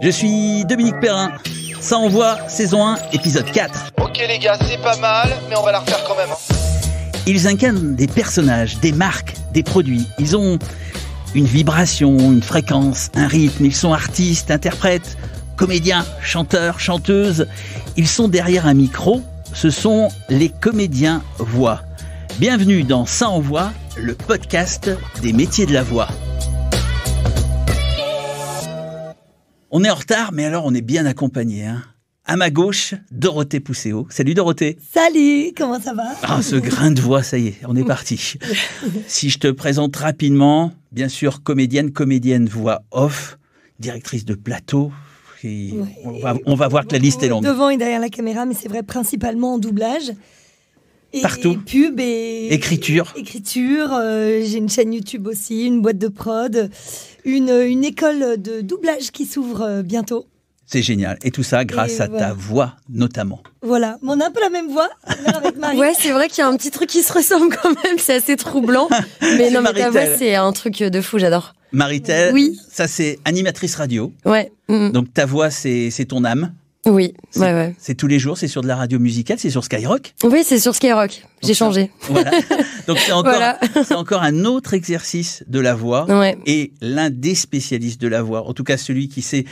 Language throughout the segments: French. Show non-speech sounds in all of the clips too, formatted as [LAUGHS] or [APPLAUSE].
Je suis Dominique Perrin. Ça envoie, saison 1, épisode 4. Ok les gars, c'est pas mal, mais on va la refaire quand même. Hein. Ils incarnent des personnages, des marques, des produits. Ils ont une vibration, une fréquence, un rythme. Ils sont artistes, interprètes, comédiens, chanteurs, chanteuses. Ils sont derrière un micro. Ce sont les comédiens voix. Bienvenue dans Ça envoie », le podcast des métiers de la voix. On est en retard, mais alors on est bien accompagné. Hein. À ma gauche, Dorothée Pousséo. Salut Dorothée. Salut, comment ça va Ah, ce grain de voix, ça y est, on est parti. [LAUGHS] si je te présente rapidement, bien sûr, comédienne, comédienne, voix off, directrice de plateau, on, va, on, va, voir que la liste est longue. Devant et derrière la caméra, mais c'est vrai principalement en doublage. Partout. Pub et écriture. Écriture. Euh, j'ai une chaîne YouTube aussi, une boîte de prod, une, école de doublage qui s'ouvre euh, bientôt. C'est génial. Et tout ça grâce à ta voix, notamment. Voilà. on a un peu la même voix avec ouais, c'est vrai qu'il y a un petit truc qui se ressemble quand même. C'est assez troublant. [LAUGHS] mais non, mais ta voix, c'est un truc de fou. J'adore. Maritelle. oui. ça c'est animatrice radio. Ouais. Mm. Donc ta voix, c'est ton âme. Oui, c'est tous les jours, c'est sur de la radio musicale, c'est sur Skyrock Oui, c'est sur Skyrock, j'ai changé. Voilà. [LAUGHS] Donc c'est encore, un autre exercice de la voix, et l'un des spécialistes de la voix, en tout cas celui qui sait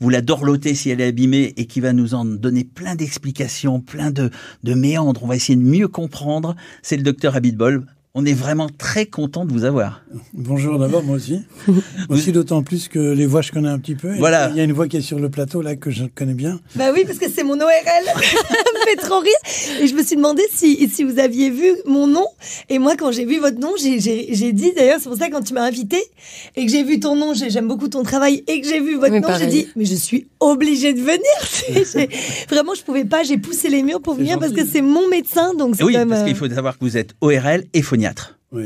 vous la dorloter si elle est abîmée, et qui va nous en donner plein d'explications, plein de, méandres, on va essayer de mieux comprendre, c'est le docteur Habitbol. On est vraiment très content de vous avoir. Bonjour d'abord, moi aussi. [LAUGHS] aussi d'autant plus que les voix, je connais un petit peu. voilà. Il y a une voix qui est sur le plateau, là, que je connais bien. Bah oui, parce que c'est mon ORL, Pétroris. [LAUGHS] Et je me suis demandé si, si vous aviez vu mon nom. Et moi, quand j'ai vu votre nom, j'ai dit, d'ailleurs, c'est pour ça, quand tu m'as invité et que j'ai vu ton nom, j'aime beaucoup ton travail, et que j'ai vu votre nom, j'ai dit, mais je suis obligée de venir. [LAUGHS] vraiment, je pouvais pas, j'ai poussé les murs pour venir parce que c'est mon médecin. Donc oui, parce qu'il euh, faut savoir que vous êtes ORL et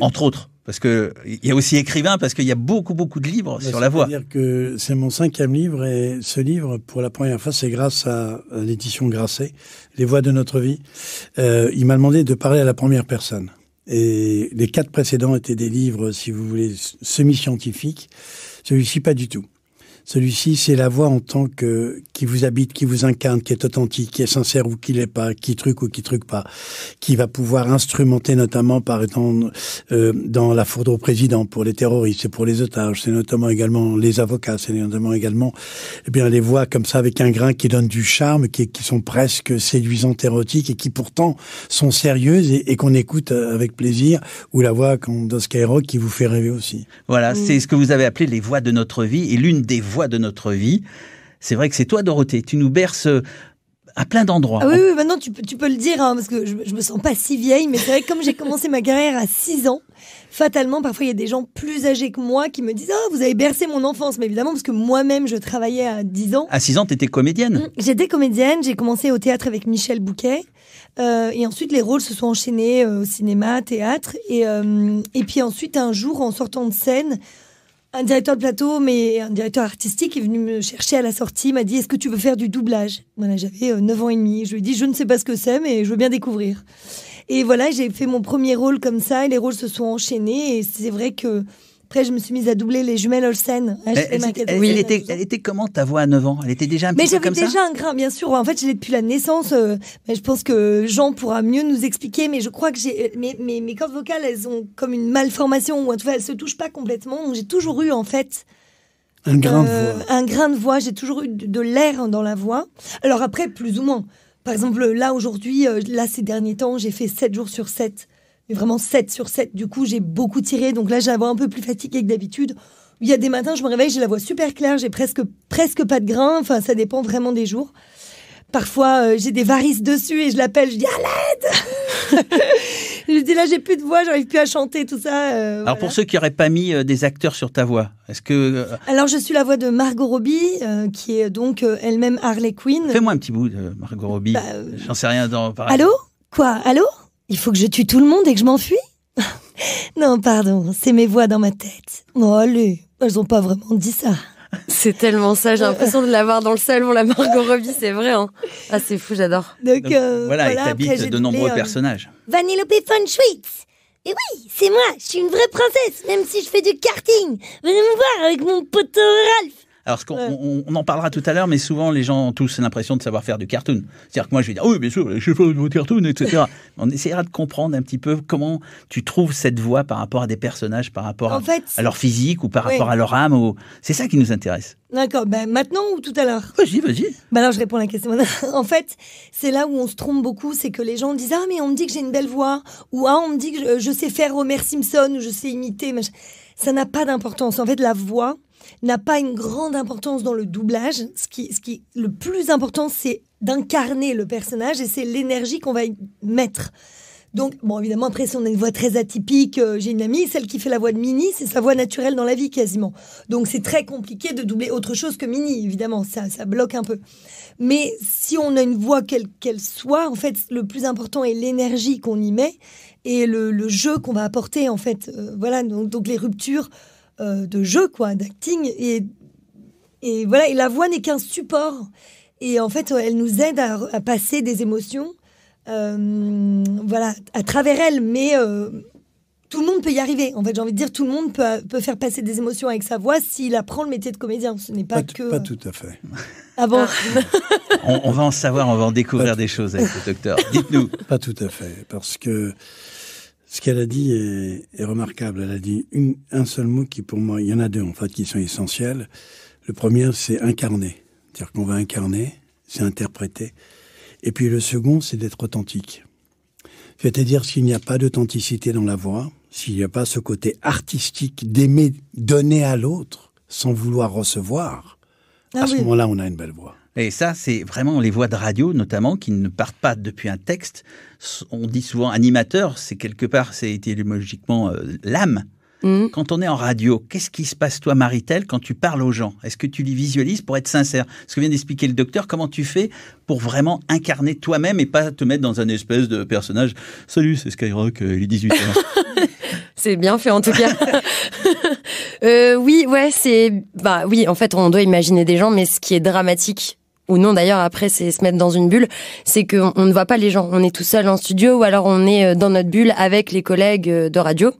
entre autres. Parce qu'il y a aussi écrivain, parce qu'il y a beaucoup, beaucoup de livres sur la voix. cest dire que c'est mon cinquième livre, et ce livre, pour la première fois, c'est grâce à, l'édition Grasset, Les Voix de notre vie. Euh, il m'a demandé de parler à la première personne. Et les quatre précédents étaient des livres, si vous voulez, semi-scientifiques. Celui-ci, pas du tout. Celui-ci, c'est la voix en tant que qui vous habite, qui vous incarne, qui est authentique, qui est sincère ou qui l'est pas, qui truc ou qui truc pas, qui va pouvoir instrumenter notamment par étant euh, dans la fourdre au président pour les terroristes et pour les otages. C'est notamment également les avocats, c'est notamment également eh bien les voix comme ça avec un grain qui donne du charme, qui, sont presque séduisantes, érotiques et qui pourtant sont sérieuses et, qu'on écoute euh, avec plaisir, ou la voix d'Oscar qui vous fait rêver aussi. Voilà, mm. c'est ce que vous avez appelé les voix de notre vie et l'une des voix de notre vie. C'est vrai que c'est toi, Dorothée, tu nous berces euh, à plein d'endroits. Ah oui, maintenant tu peux, tu peux le dire, hein, parce que je, me sens pas si vieille, mais c'est vrai comme j'ai commencé ma carrière à 6 ans, fatalement, parfois il y a des gens plus âgés que moi qui me disent oh, vous avez bercé mon enfance, mais évidemment, parce que moi-même je travaillais à 10 ans. À 6 ans, tu étais comédienne mmh, J'étais comédienne, j'ai commencé au théâtre avec Michel Bouquet. Euh, et ensuite, les rôles se sont enchaînés euh, au cinéma, théâtre. Et, et puis ensuite, un jour, en sortant de scène, un directeur de plateau, mais un directeur artistique est venu me chercher à la sortie, m'a dit Est-ce que tu veux faire du doublage Voilà, j'avais 9 euh, ans et demi. Je lui ai dit Je ne sais pas ce que c'est, mais je veux bien découvrir. Et voilà, j'ai fait mon premier rôle comme ça, et les rôles se sont enchaînés, et c'est vrai que après, je me suis mise à doubler les jumelles Olsen. Elle, oui, elle était, comment ta voix à 9 ans Elle était déjà un petit mais peu Mais j'avais déjà un grain, bien sûr. En fait, je l'ai depuis la naissance. Euh, mais je pense que Jean pourra mieux nous expliquer, mais je crois que j'ai euh, mes, cordes vocales, elles ont comme une malformation, ou en tout cas, elles se touchent pas complètement. Donc, j'ai toujours eu, en fait, un grain de euh, voix. Un grain de voix. J'ai toujours eu de, de l'air dans la voix. Alors après, plus ou moins. Par exemple, là, aujourd'hui, là, ces derniers temps, j'ai fait 7 jours sur 7 vraiment 7 sur 7. Du coup, j'ai beaucoup tiré. Donc là, j'ai la voix un peu plus fatiguée que d'habitude. Il y a des matins, je me réveille, j'ai la voix super claire, j'ai presque, presque pas de grain. Enfin, ça dépend vraiment des jours. Parfois, euh, j'ai des varices dessus et je l'appelle, je dis à l'aide [LAUGHS] Je dis là, j'ai plus de voix, j'arrive plus à chanter, tout ça. Euh, Alors pour ceux qui n'auraient pas mis euh, des acteurs sur ta voix, est-ce que. Alors je suis la voix de Margot Robbie, qui est donc elle-même Harley Quinn. Fais-moi un petit bout de Margot Robbie. Bah, J'en sais rien dans. Allô Quoi Allô il faut que je tue tout le monde et que je m'enfuis [LAUGHS] Non, pardon, c'est mes voix dans ma tête. Oh, allez, elles ont pas vraiment dit ça. [LAUGHS] C'est tellement ça, j'ai l'impression de l'avoir dans le salon, la Margot Robbie, c'est vrai. Hein. ah, c'est fou, j'adore. Euh, voilà, et de nombreux euh, personnages. Vanellope von Schwitz Et oui, c'est moi, je suis une vraie princesse, même si je fais du karting. Venez me voir avec mon pote Ralph alors, on, en parlera tout à l'heure, mais souvent, les gens ont tous l'impression de savoir faire du cartoon. C'est-à-dire que moi, je vais dire, oh, oui, bien sûr, je fais du cartoon, etc. [LAUGHS] on essaiera de comprendre un petit peu comment tu trouves cette voix par rapport à des personnages, par rapport à, leur physique ou par rapport à leur âme. C'est ça qui nous intéresse. D'accord, ben, maintenant ou tout à l'heure Vas-y, vas-y. Ben alors je réponds à la question. [LAUGHS] en fait, c'est là où on se trompe beaucoup, c'est que les gens disent Ah, mais on me dit que j'ai une belle voix, ou Ah, on me dit que je, sais faire Homer Simpson, ou je sais imiter. Ça n'a pas d'importance. En fait, de la voix, n'a pas une grande importance dans le doublage. Ce qui, ce qui le plus important, c'est d'incarner le personnage et c'est l'énergie qu'on va y mettre. Donc, bon, évidemment, après, si on a une voix très atypique, euh, j'ai une amie, celle qui fait la voix de Mini, c'est sa voix naturelle dans la vie quasiment. Donc, c'est très compliqué de doubler autre chose que Mini, évidemment, ça, ça bloque un peu. Mais si on a une voix, quelle qu'elle soit, en fait, le plus important est l'énergie qu'on y met et le, jeu qu'on va apporter, en fait. Euh, voilà, donc les ruptures euh, de jeu, quoi, d'acting. Et, voilà, la voix n'est qu'un support. Et en fait, elle nous aide à, passer des émotions, euh, voilà, à travers elle. Mais euh, tout le monde peut y arriver. En fait, j'ai envie de dire, tout le monde peut, faire passer des émotions avec sa voix s'il apprend le métier de comédien. Ce n'est pas, que. Pas tout à fait. avant ah ah. [LAUGHS] on, va en savoir, on va en découvrir des choses avec le docteur. [LAUGHS] Dites-nous. Pas tout à fait, parce que ce qu'elle a dit est, remarquable. Elle a dit une, un seul mot qui, pour moi, il y en a deux en fait qui sont essentiels. Le premier, c'est incarner. C'est-à-dire qu'on va incarner, c'est interpréter. Et puis le second, c'est d'être authentique. C'est-à-dire s'il n'y a pas d'authenticité dans la voix, s'il n'y a pas ce côté artistique d'aimer donner à l'autre sans vouloir recevoir, ah à ce moment-là, on a une belle voix. Et ça, c'est vraiment les voix de radio, notamment, qui ne partent pas depuis un texte. On dit souvent animateur, c'est quelque part, c'est étymologiquement euh, l'âme. Mmh. Quand on est en radio, qu'est-ce qui se passe, toi, Maritel, quand tu parles aux gens Est-ce que tu les visualises pour être sincère Ce que vient d'expliquer le docteur, comment tu fais pour vraiment incarner toi-même et pas te mettre dans un espèce de personnage Salut, c'est Skyrock, euh, il est 18h. [LAUGHS] c'est bien fait en tout cas. [LAUGHS] euh, Oui, ouais, c'est bah oui. En fait, on doit imaginer des gens, mais ce qui est dramatique ou non d'ailleurs après c'est se mettre dans une bulle, c'est qu'on ne voit pas les gens. On est tout seul en studio ou alors on est euh, dans notre bulle avec les collègues euh, de radio.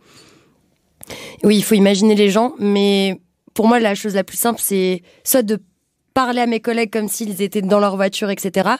Oui, il faut imaginer les gens, mais pour moi la chose la plus simple c'est soit de parler à mes collègues comme s'ils étaient dans leur voiture, etc.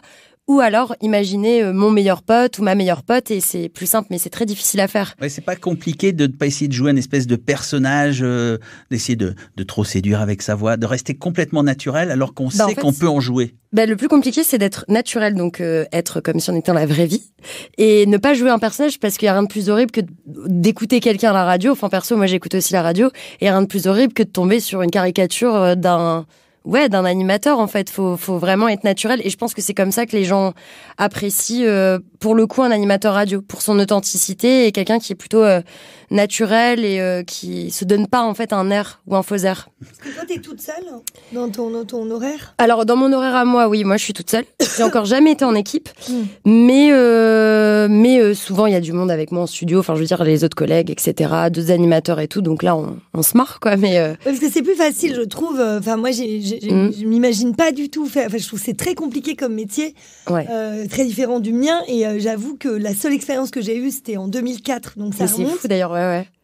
Ou alors, imaginez euh, mon meilleur pote ou ma meilleure pote, et c'est plus simple, mais c'est très difficile à faire. c'est pas compliqué de ne pas essayer de jouer un espèce de personnage, euh, d'essayer de, trop séduire avec sa voix, de rester complètement naturel alors qu'on bah, sait qu'on peut en jouer. Ben le plus compliqué, c'est d'être naturel, donc euh, être comme si on était dans la vraie vie, et ne pas jouer un personnage parce qu'il n'y a rien de plus horrible que d'écouter quelqu'un à la radio. Enfin, perso, moi j'écoute aussi la radio, et rien de plus horrible que de tomber sur une caricature d'un ouais d'un animateur en fait faut faut vraiment être naturel et je pense que c'est comme ça que les gens apprécient euh, pour le coup un animateur radio pour son authenticité et quelqu'un qui est plutôt euh, naturel et euh, qui se donne pas en fait un air ou un faux air. Parce que toi t'es toute seule hein, dans ton, ton horaire Alors dans mon horaire à moi, oui, moi je suis toute seule. J'ai encore [LAUGHS] jamais été en équipe, hmm. mais euh, mais euh, souvent il y a du monde avec moi en studio. Enfin je veux dire les autres collègues, etc. Deux animateurs et tout. Donc là on, on se marre quoi. Mais parce que c'est plus facile, je trouve. Enfin moi je hmm. je m'imagine pas du tout. Faire... Enfin je trouve que c'est très compliqué comme métier, très différent du mien. Et j'avoue que la seule expérience que j'ai eue c'était en 2004, donc ça remonte. C'est fou d'ailleurs.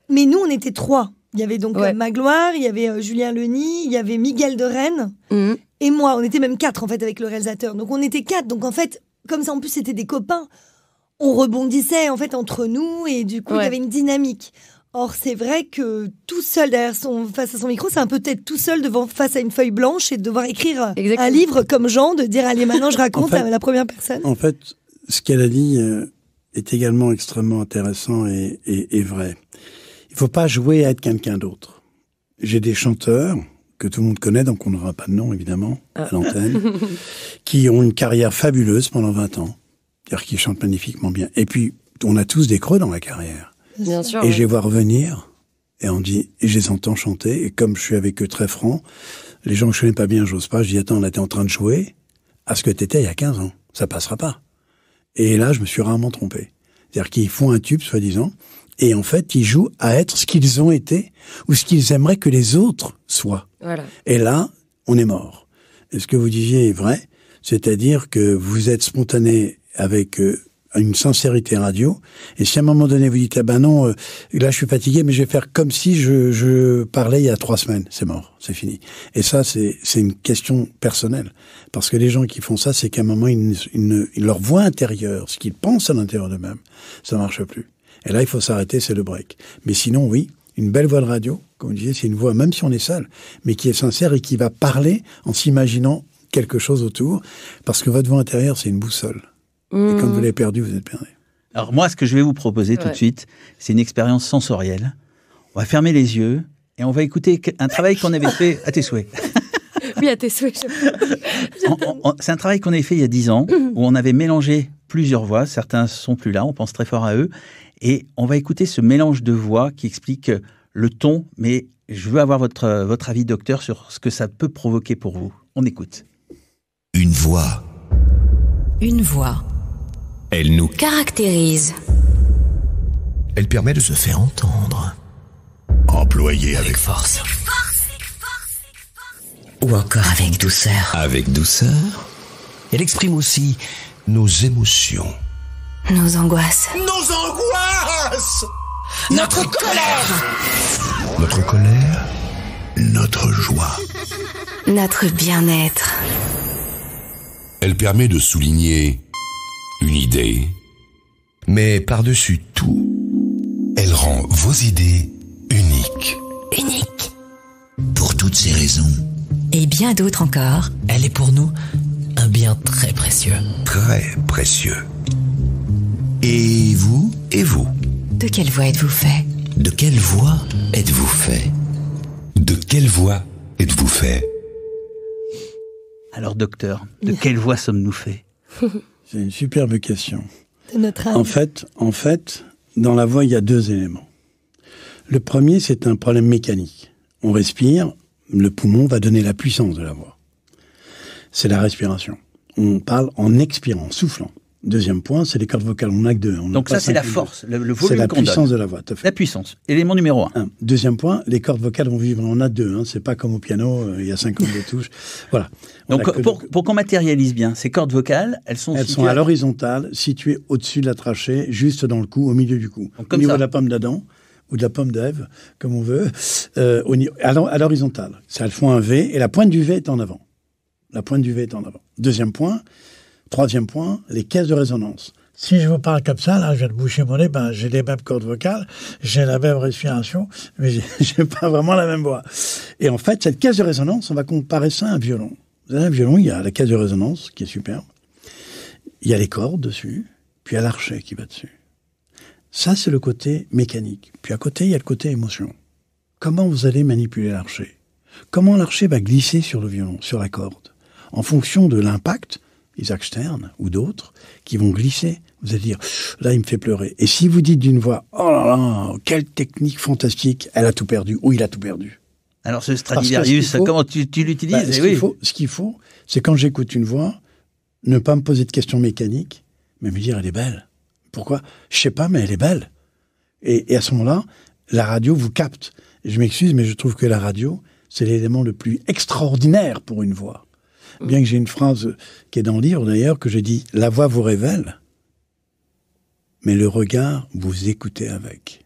Mais nous, on était trois. Il y avait donc euh, Magloire, il y avait euh, Julien Leni, il y avait Miguel de Rennes mmh. et moi. On était même quatre en fait avec le réalisateur. Donc on était quatre. Donc en fait, comme ça en plus c'était des copains, on rebondissait en fait entre nous et du coup il y avait une dynamique. Or c'est vrai que tout seul derrière son face à son micro, c'est un peu peut-être tout seul devant face à une feuille blanche et devoir écrire un livre comme Jean, de dire allez maintenant je [LAUGHS] raconte à la première personne. En fait, ce qu'elle a dit euh, est également extrêmement intéressant et vrai. Il ne faut pas jouer à être quelqu'un d'autre. J'ai des chanteurs que tout le monde connaît, donc on n'aura pas de nom évidemment à ah. l'antenne, [LAUGHS] qui ont une carrière fabuleuse pendant 20 ans, c'est-à-dire qu'ils chantent magnifiquement bien. Et puis, on a tous des creux dans la carrière. Et je les vois revenir, et on dit, et je les entends chanter, et comme je suis avec eux très franc, les gens que je connais pas bien, j'ose pas, je dis, attends, on était en train de jouer à ce que t'étais il y a 15 ans, ça passera pas. Et là, je me suis rarement trompé. C'est-à-dire qu'ils font un tube, soi-disant, et en fait, ils jouent à être ce qu'ils ont été ou ce qu'ils aimeraient que les autres soient. Et là, on est mort. Et ce que vous disiez est vrai, c'est-à-dire que vous êtes spontané avec euh, une sincérité radio. Et si à un moment donné vous dites ah ben non, euh, là je suis fatigué, mais je vais faire comme si je, parlais il y a trois semaines, c'est mort, c'est fini. Et ça c'est une question personnelle parce que les gens qui font ça, c'est qu'à un moment ils, leur voix intérieure, ce qu'ils pensent à l'intérieur d'eux-mêmes, ça marche plus. Et là, il faut s'arrêter, c'est le break. Mais sinon, oui, une belle voix de radio, comme je disais, c'est une voix, même si on est seul, mais qui est sincère et qui va parler en s'imaginant quelque chose autour, parce que votre voix intérieure, c'est une boussole. Et quand vous mmh. l'avez perdue, vous êtes perdu. Alors moi, ce que je vais vous proposer tout de suite, c'est une expérience sensorielle. On va fermer les yeux et on va écouter un travail qu'on avait fait à tes souhaits. [LAUGHS] oui, à tes souhaits. [LAUGHS] c'est un travail qu'on avait fait il y a dix ans, mmh. où on avait mélangé plusieurs voix. Certains sont plus là, on pense très fort à eux. Et on va écouter ce mélange de voix qui explique euh, le ton, mais je veux avoir votre, euh, votre avis, docteur, sur ce que ça peut provoquer pour vous. On écoute. Une voix. Une voix. Elle nous caractérise. Elle permet de se faire entendre. Employée avec, force. Ou encore avec douceur. Avec douceur. Elle exprime aussi nos émotions. Nos angoisses. Nos angoisses Notre, colère Notre colère Notre joie. Notre bien-être. Elle permet de souligner une idée. Mais par-dessus tout, elle rend vos idées uniques. Uniques. Pour toutes ces raisons. Et bien d'autres encore. Elle est pour nous un bien très précieux. Très précieux. Et vous Et vous De quelle voix êtes-vous fait De quelle voix êtes-vous fait De quelle voix êtes-vous fait Alors docteur, de quelle voix sommes-nous faits [LAUGHS] C'est une superbe question. En fait, en fait, dans la voix, il y a deux éléments. Le premier, c'est un problème mécanique. On respire, le poumon va donner la puissance de la voix. C'est la respiration. On parle en expirant, en soufflant. Deuxième point, c'est les cordes vocales. On a que deux. Donc ça, c'est la force, le, volume C'est la puissance de la voix, La puissance, élément numéro un. Deuxième point, les cordes vocales vont vivre. On a deux, hein. c'est pas comme au piano, euh, il y a de touches. Voilà. Donc pour, qu'on matérialise bien, ces cordes vocales, elles sont Elles sont à l'horizontale, situées au-dessus de la trachée, juste dans le cou, au milieu du cou. au niveau de la pomme d'Adam ou de la pomme d'Ève, comme on veut, euh, à l'horizontale. elles font un V, et la pointe du V est en avant. La pointe du V est en avant. Deuxième point, Troisième point, les caisses de résonance. Si je vous parle comme ça, là, je viens de boucher mon nez, ben, j'ai les mêmes cordes vocales, j'ai la même respiration, mais j'ai [LAUGHS] pas vraiment la même voix. Et en fait, cette caisse de résonance, on va comparer ça à un violon. Vous avez un violon, il y a la caisse de résonance, qui est superbe. Il y a les cordes dessus, puis il y a l'archet qui va dessus. Ça, c'est le côté mécanique. Puis à côté, il y a le côté émotion. Comment vous allez manipuler l'archet Comment l'archet va glisser sur le violon, sur la corde En fonction de l'impact, Isaac Stern ou d'autres, qui vont glisser. Vous allez dire, là, il me fait pleurer. Et si vous dites d'une voix, oh là là, quelle technique fantastique, elle a tout perdu, ou il a tout perdu. Alors ce Stradivarius, comment tu, l'utilises bah, eh Ce qu'il faut, c'est quand j'écoute une voix, ne pas me poser de questions mécaniques, mais me dire, elle est belle. Pourquoi Je sais pas, mais elle est belle. et à ce moment-là, la radio vous capte. Je m'excuse, mais je trouve que la radio, c'est l'élément le plus extraordinaire pour une voix. Mm. Bien que j'ai une phrase qui est dans le livre d'ailleurs, que j'ai dit La voix vous révèle, mais le regard vous écoutez avec.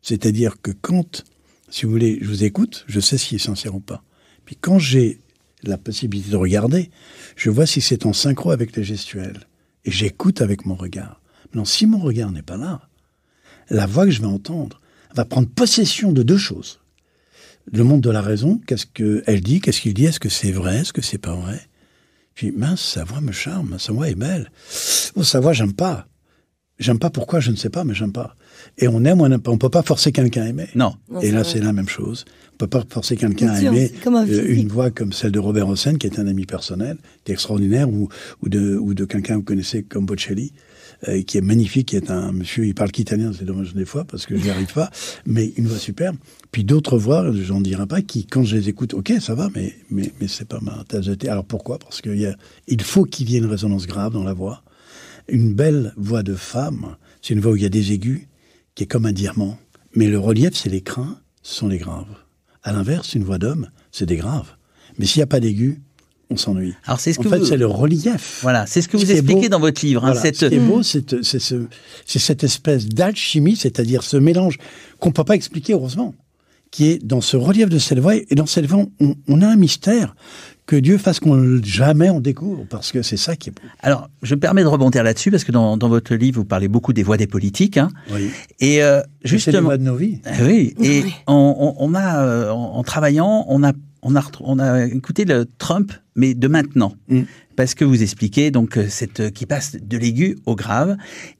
C'est-à-dire que quand, si vous voulez, je vous écoute, je sais si est sincère ou pas. Puis quand j'ai la possibilité de regarder, je vois si c'est en synchro avec les gestuels. Et j'écoute avec mon regard. Maintenant, si mon regard n'est pas là, la voix que je vais entendre va prendre possession de deux choses le monde de la raison, qu'est-ce qu'elle dit, qu'est-ce qu'il dit, est-ce que c'est vrai, est-ce que c'est pas vrai Puis mince, sa voix me charme, sa voix est belle. Oh, sa voix, j'aime pas. J'aime pas pourquoi, je ne sais pas, mais j'aime pas. Et on aime on n'aime peut pas forcer quelqu'un à aimer. Non. et là, c'est la même chose. On peut pas forcer quelqu'un à aimer euh, une voix comme celle de Robert Hossein, qui est un ami personnel, qui est extraordinaire, ou, de, ou de quelqu'un que vous connaissez comme Bocelli. Euh, qui est magnifique, qui est un monsieur, il parle qu'italien, c'est dommage des fois, parce que je n'y arrive pas, mais une voix superbe. Puis d'autres voix, je j'en dirai pas, qui, quand je les écoute, ok, ça va, mais, mais, mais c'est pas ma tasse de thé. Alors pourquoi Parce qu'il il faut qu'il y ait une résonance grave dans la voix. Une belle voix de femme, c'est une voix où il y a des aigus, qui est comme un diamant. Mais le relief, c'est les crins, ce sont les graves. À l'inverse, une voix d'homme, c'est des graves. Mais s'il n'y a pas d'aigus, s'ennuie. Alors c'est ce en que fait, c'est le relief. Voilà, c'est ce que vous expliquez dans votre livre. Hein, cette... Ce beau, c'est, c'est, cette espèce d'alchimie, c'est-à-dire ce mélange qu'on ne peut pas expliquer, heureusement, qui est dans ce relief de voie. Et dans cette on, on a un mystère que Dieu fasse qu'on jamais on découvre, parce que c'est ça qui est beau. Alors, je me permets de rebondir là-dessus, parce que dans, votre livre, vous parlez beaucoup des voies des politiques. Hein. oui. Et justement. Euh, c'est les voix de nos vies. Eh oui. Et On, a, euh, en travaillant, on a on a, on a écouté le Trump, mais de maintenant. Mm. Parce que vous expliquez donc euh, cette euh, qui passe de l'aigu au grave.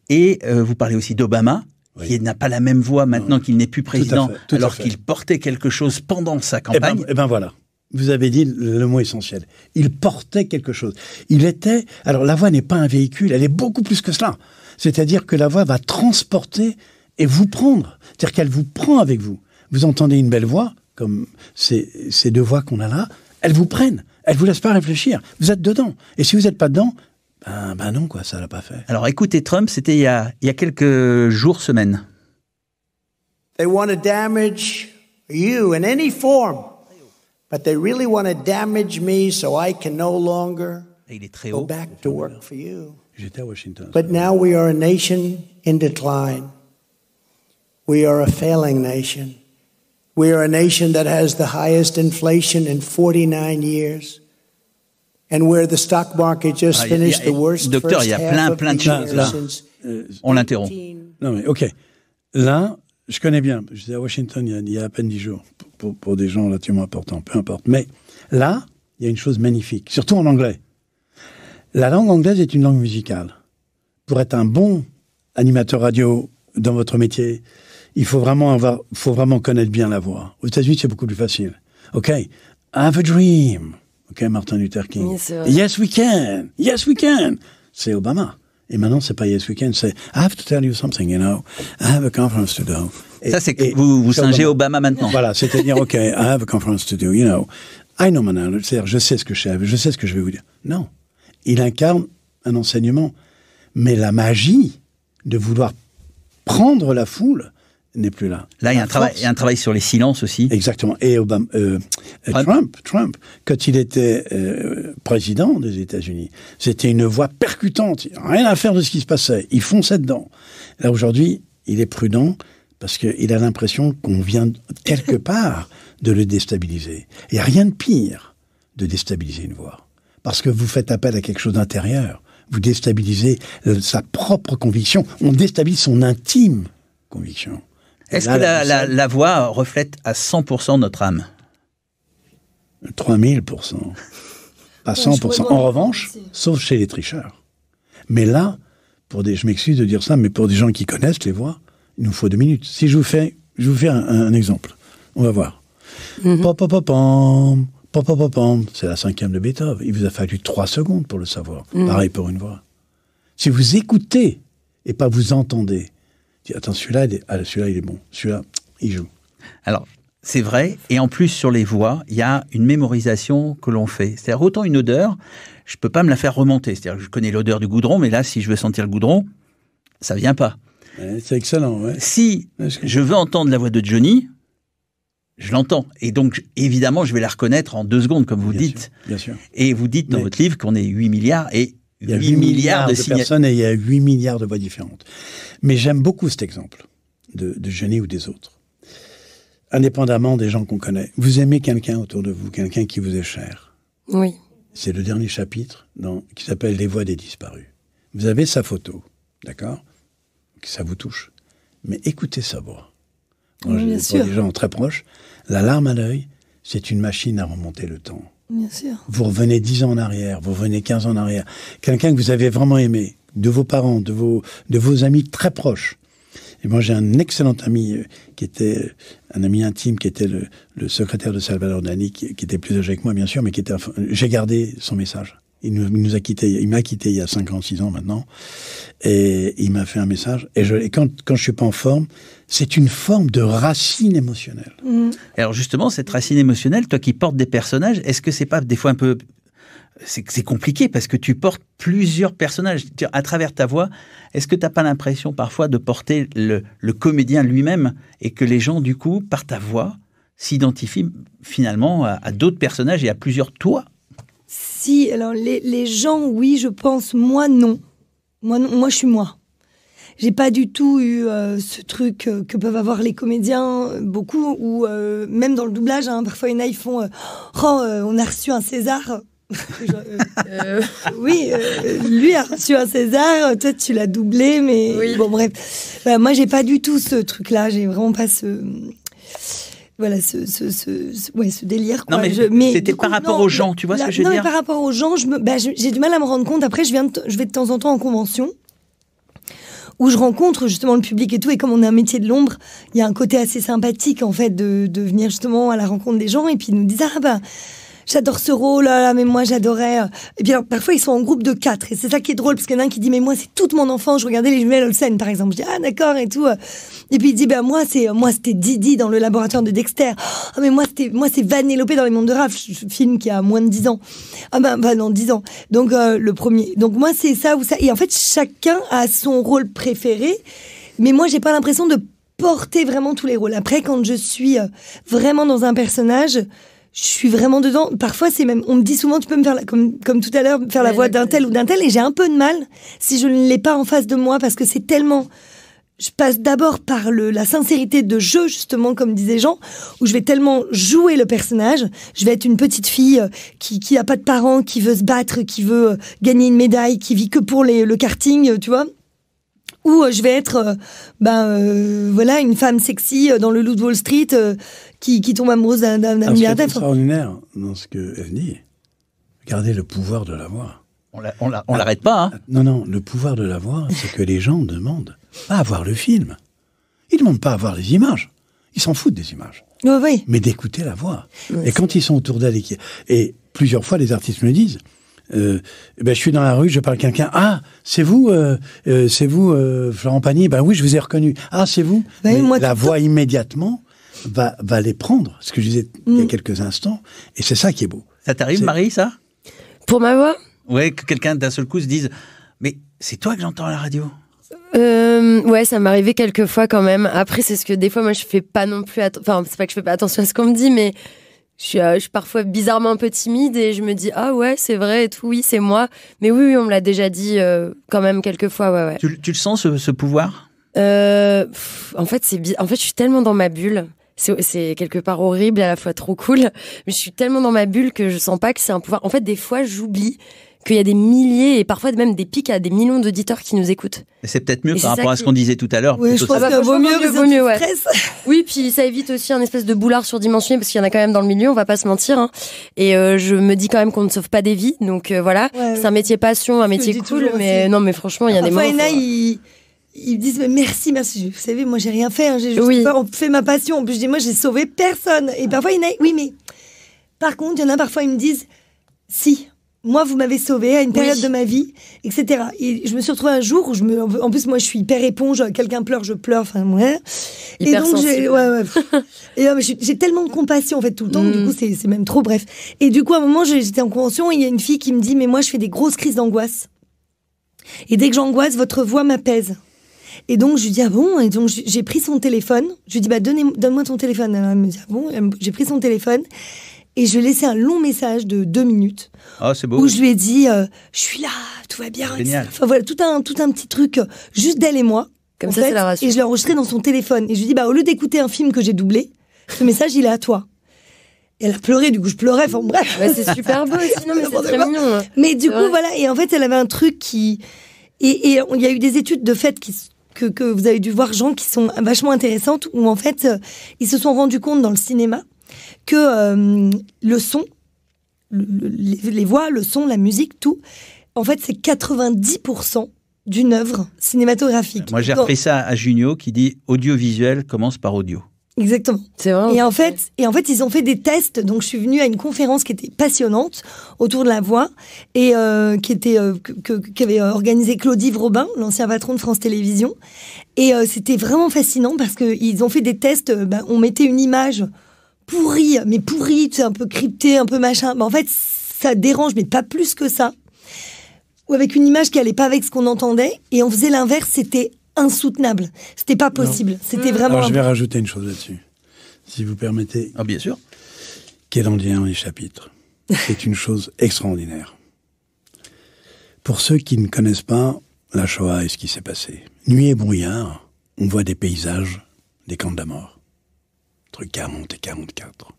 Et euh, vous parlez aussi d'Obama, qui n'a pas la même voix maintenant qu'il n'est plus président, alors qu'il portait quelque chose pendant sa eh ben, campagne. Et eh ben, voilà. Vous avez dit le, le mot essentiel. Il portait quelque chose. Il était. Alors la voix n'est pas un véhicule, elle est beaucoup plus que cela. C'est-à-dire que la voix va transporter et vous prendre. C'est-à-dire qu'elle vous prend avec vous. Vous entendez une belle voix, comme ces, ces deux voix qu'on a là, elles vous prennent, elles vous laissent pas réfléchir. Vous êtes dedans. Et si vous n'êtes pas dedans, ben, ben, non, quoi, ça l'a pas fait. Alors écoutez, Trump, c'était il, y a, il y a quelques jours, semaines. They want to damage you in any form, but they really want to damage me so I can no longer il est très haut. go back to work for you. J'étais à Washington. But now we are a nation in decline. We are a failing nation. We are a nation that has the highest inflation in 49 years. And where the stock market just ah, finished the worst Docteur, il y a plein, plein de choses là. Euh, on l'interrompt. Non mais ok. Là, je connais bien. Je J'étais à Washington il y, a, à peine 10 jours pour, pour des gens relativement importants, peu importe. Mais là, il y a une chose magnifique, surtout en anglais. La langue anglaise est une langue musicale. Pour être un bon animateur radio dans votre métier, il faut vraiment faut vraiment connaître bien la voix. Aux États-Unis, c'est beaucoup plus facile. OK, I have a dream. OK, Martin Luther King. yes, we can. Yes, we can. C'est Obama. Et maintenant, c'est pas Yes we can. c'est I have to tell you something, you know. I have a conference to do. Ça, c'est que vous, vous singez Obama, maintenant. Voilà, c'est-à-dire, [LAUGHS] OK, I have a conference to do, you know. I know my knowledge, c'est-à-dire, je sais ce que je sais, je sais ce que je vais vous dire. Non. Il incarne un enseignement. Mais la magie de vouloir prendre la foule, n'est plus là. Là, il y, a un travail, un travail, sur les silences aussi. Exactement. Et euh, euh, Trump. quand il était euh, président des États-Unis, c'était une voix percutante. Rien à faire de ce qui se passait. Il fonçait dedans. Là, aujourd'hui, il est prudent parce qu'il a l'impression qu'on vient quelque [LAUGHS] part de le déstabiliser. Il n'y a rien de pire de déstabiliser une voix. Parce que vous faites appel à quelque chose d'intérieur. Vous déstabilisez sa propre conviction. On déstabilise son intime conviction. Est-ce que la, voix reflète à 100% notre âme 3000%. [LAUGHS] À 100%. En revanche, sauf chez les tricheurs. Mais là, pour des, je m'excuse de dire ça, mais pour des gens qui connaissent les voix, il nous faut deux minutes. Si je vous fais, je vous fais un, exemple. On va voir. Mhm. C'est la cinquième de Beethoven. Il vous a fallu trois secondes pour le savoir. Mhm. Pareil pour une voix. Si vous écoutez et pas vous entendez, attends celui-là il est, ah, il est bon, celui-là il joue. Alors c'est vrai, et en plus sur les voix, il y a une mémorisation que l'on fait. C'est-à-dire autant une odeur, je ne peux pas me la faire remonter. C'est-à-dire je connais l'odeur du goudron, mais là si je veux sentir le goudron, ça vient pas. c'est excellent. Si je... veux entendre la voix de Johnny, je l'entends. Et donc, évidemment, je vais la reconnaître en deux secondes, comme vous dites. bien sûr. Et vous dites dans votre livre qu'on est 8 milliards. Et il y a 8, milliards, de, personnes et il y a 8 milliards de voix différentes. Mais j'aime beaucoup cet exemple de, de ou des autres. Indépendamment des gens qu'on connaît, vous aimez quelqu'un autour de vous, quelqu'un qui vous est cher. Oui. C'est le dernier chapitre qui s'appelle Les voix des disparus. Vous avez sa photo, d'accord Ça vous touche. Mais écoutez sa voix. Quand sûr. des gens très proches, la larme à l'œil, c'est une machine à remonter le temps. Bien sûr. Vous revenez 10 ans en arrière, vous revenez 15 ans en arrière. Quelqu'un que vous avez vraiment aimé, de vos parents, de vos, de vos amis très proches. Et moi, j'ai un excellent ami euh, qui était euh, un ami intime, qui était le, secrétaire de Salvador Dali, qui, était plus âgé que moi, bien sûr, mais qui était. J'ai gardé son message. Il nous, a quitté, il m'a quitté il y a 56 ans maintenant, et il m'a fait un message. Et, je, quand, quand je suis pas en forme, c'est une forme de racine émotionnelle. Mm. Alors justement, cette racine émotionnelle, toi qui portes des personnages, est-ce que c'est pas des fois un peu c'est compliqué parce que tu portes plusieurs personnages. À travers ta voix, est-ce que tu n'as pas l'impression parfois de porter le, comédien lui-même et que les gens, du coup, par ta voix, s'identifient finalement à, à d'autres personnages et à plusieurs toi si, alors les, gens, oui, je pense. Moi, non. Moi, moi je suis moi. J'ai pas du tout eu euh, ce truc euh, que peuvent avoir les comédiens, euh, beaucoup, ou même dans le doublage, hein, parfois il y a, ils font oh, on a reçu un César. [LAUGHS] [LAUGHS] oui, lui a reçu un César, toi tu l'as doublé, mais bon, bref. Bah, moi, j'ai pas du tout ce truc-là, j'ai vraiment pas ce voilà ce, ce, ouais, ce délire. Quoi. mais, c'était par rapport aux gens, tu vois ce que je veux non, dire Par rapport aux gens, bah, j'ai bah, du mal à me rendre compte. Après, je, viens je vais de temps en temps en convention où je rencontre justement le public et tout. Et comme on est un métier de l'ombre, il y a un côté assez sympathique en fait de, de venir justement à la rencontre des gens et puis ils nous disent ah bah j'adore ce rôle, là, euh, mais moi j'adorais. Et euh, eh bien parfois ils sont en groupe de quatre et c'est ça qui est drôle parce qu'il y en a un qui dit mais moi c'est toute mon enfant, je regardais les jumelles Olsen par exemple, je dis ah d'accord et tout. Euh. Et puis il dit ben moi c'est moi c'était Didi dans le laboratoire de Dexter. Ah mais moi c'était moi c'est Vanellope dans les mondes de Raph, film qui a moins de 10 ans. Ah ben, ben non 10 ans. Donc le premier. Donc moi c'est ça ou ça et en fait chacun a son rôle préféré. Mais moi j'ai pas l'impression de porter vraiment tous les rôles. Après quand je suis vraiment dans un personnage, je suis vraiment dedans. Parfois, c'est même, on me dit souvent, tu peux me faire, comme, comme tout à l'heure, faire la voix d'un tel ou d'un tel, et j'ai un peu de mal si je ne l'ai pas en face de moi, parce que c'est tellement, je passe d'abord par le, la sincérité de jeu, justement, comme disait Jean, où je vais tellement jouer le personnage. Je vais être une petite fille euh, qui, qui a pas de parents, qui veut se battre, qui veut euh, gagner une médaille, qui vit que pour le karting, euh, tu vois ou je vais être ben voilà une femme sexy dans le Loup Wall Street qui, qui tombe amoureuse d'un ah, milliardaire. C'est extraordinaire dans ce qu'elle dit. Regardez le pouvoir de la voix. On l'arrête pas. Hein. Ah, non, non, le pouvoir de la voix, c'est que les gens demandent pas à voir le film. Ils demandent pas à voir les images. Ils s'en foutent des images. Oui, Mais d'écouter la voix. et quand ils sont autour d'elle et, plusieurs fois, les artistes me disent, euh, eh ben, je suis dans la rue, je parle à quelqu'un. Ah, c'est vous, euh, euh, c'est vous, Florent Pagny. Ben oui, je vous ai reconnu. Ah, c'est vous. Ben, la voix immédiatement va, va les prendre, ce que je disais il y a mm. quelques instants, et c'est ça qui est beau. Ça t'arrive, Marie, ça Pour ma voix Ouais, que quelqu'un d'un seul coup se dise Mais c'est toi que j'entends à la radio euh, ouais, ça m'est arrivé quelques fois quand même. Après, c'est ce que des fois, moi, je fais pas non plus. Enfin, c'est pas que je fais pas attention à ce qu'on me dit, mais je suis, euh, je parfois bizarrement un peu timide et je me dis ah ouais, c'est vrai et tout, oui, c'est moi. Mais oui, on me l'a déjà dit euh, quand même quelques fois. Ouais, ouais. Tu, tu le sens ce, ce pouvoir En fait, c'est en fait, je suis tellement dans ma bulle c'est quelque part horrible et à la fois trop cool. Mais je suis tellement dans ma bulle que je sens pas que c'est un pouvoir. En fait, des fois, j'oublie qu'il y a des milliers et parfois même des pics à des millions d'auditeurs qui nous écoutent. C'est peut-être mieux par rapport à ce qu'on disait tout à l'heure. Oui, je pense que vaut mieux, vaut mieux, ouais. [LAUGHS] Oui, puis ça évite aussi un espèce de boulard surdimensionné parce qu'il y en a quand même dans le milieu, on va pas se mentir. Hein. Et euh, je me dis quand même qu'on ne sauve pas des vies, donc euh, voilà. c'est un métier passion, un métier cool, mais non, mais franchement, il y a des moments ils me disent mais merci, merci. Vous savez, moi j'ai rien fait, hein. j'ai juste fait ma passion. En plus, je dis moi j'ai sauvé personne. Et ah. parfois il y oui mais par contre il y en a parfois ils me disent si. Moi, vous m'avez sauvé à une période de ma vie, etc. Et je me suis retrouvée un jour où je me, en plus moi je suis hyper éponge, quelqu'un pleure, je pleure, enfin ouais. et donc j'ai, ouais, ouais. [LAUGHS] j'ai tellement de compassion en fait tout le temps, du mm. coup c'est même trop bref. Et du coup à un moment j'étais en convention, il y a une fille qui me dit mais moi je fais des grosses crises d'angoisse. Et dès que j'angoisse, votre voix m'apaise. Et donc, je lui dis, ah bon Et donc, j'ai pris son téléphone. Je lui dis, bah, donne-moi ton téléphone. Elle me dit, ah bon J'ai pris son téléphone. Et je lui ai laissé un long message de deux minutes. Ah, beau. Où je lui ai dit, euh, je suis là, tout va bien. Génial. Enfin, voilà, tout un, tout un petit truc, euh, juste d'elle et moi. Comme ça, c'est la Et je l'ai enregistré dans son téléphone. Et je lui ai dit, bah, au lieu d'écouter un film que j'ai doublé, ce message, il est à toi. Et elle a pleuré, du coup, je pleurais. Enfin, bref. Ouais, bah, c'est super beau mais c'est très mignon. Hein. Mais du coup, voilà. Et en fait, elle avait un truc qui. Et il y a eu des études de fait qui, que, vous avez dû voir, gens qui sont vachement intéressantes, où en fait, euh, ils se sont rendus compte dans le cinéma que euh, le son, les, les voix, le son, la musique, tout, en fait, c'est 90% d'une œuvre cinématographique. Moi, j'ai repris ça à Junio qui dit audiovisuel commence par audio. Exactement. Et en fait, et en fait, ils ont fait des tests. Donc, je suis venue à une conférence qui était passionnante autour de la voix et euh, qui était euh, que, organisé Claude Robin, l'ancien patron de France Télévisions. Et euh, c'était vraiment fascinant parce que ils ont fait des tests. Bah, on mettait une image pourrie, mais pourrie, un peu cryptée, un peu machin. Mais bah, en fait, ça dérange, mais pas plus que ça. Ou avec une image qui allait pas avec ce qu'on entendait. Et on faisait l'inverse. C'était insoutenable. C'était pas possible. C'était vraiment. Alors, je vais rajouter une chose là-dessus, si vous permettez. Ah, bien sûr. quel dit dans les chapitres. C'est une chose extraordinaire. Pour ceux qui ne connaissent pas la Shoah et ce qui s'est passé, nuit et brouillard, on voit des paysages des camps de la mort, truc 40 et 44.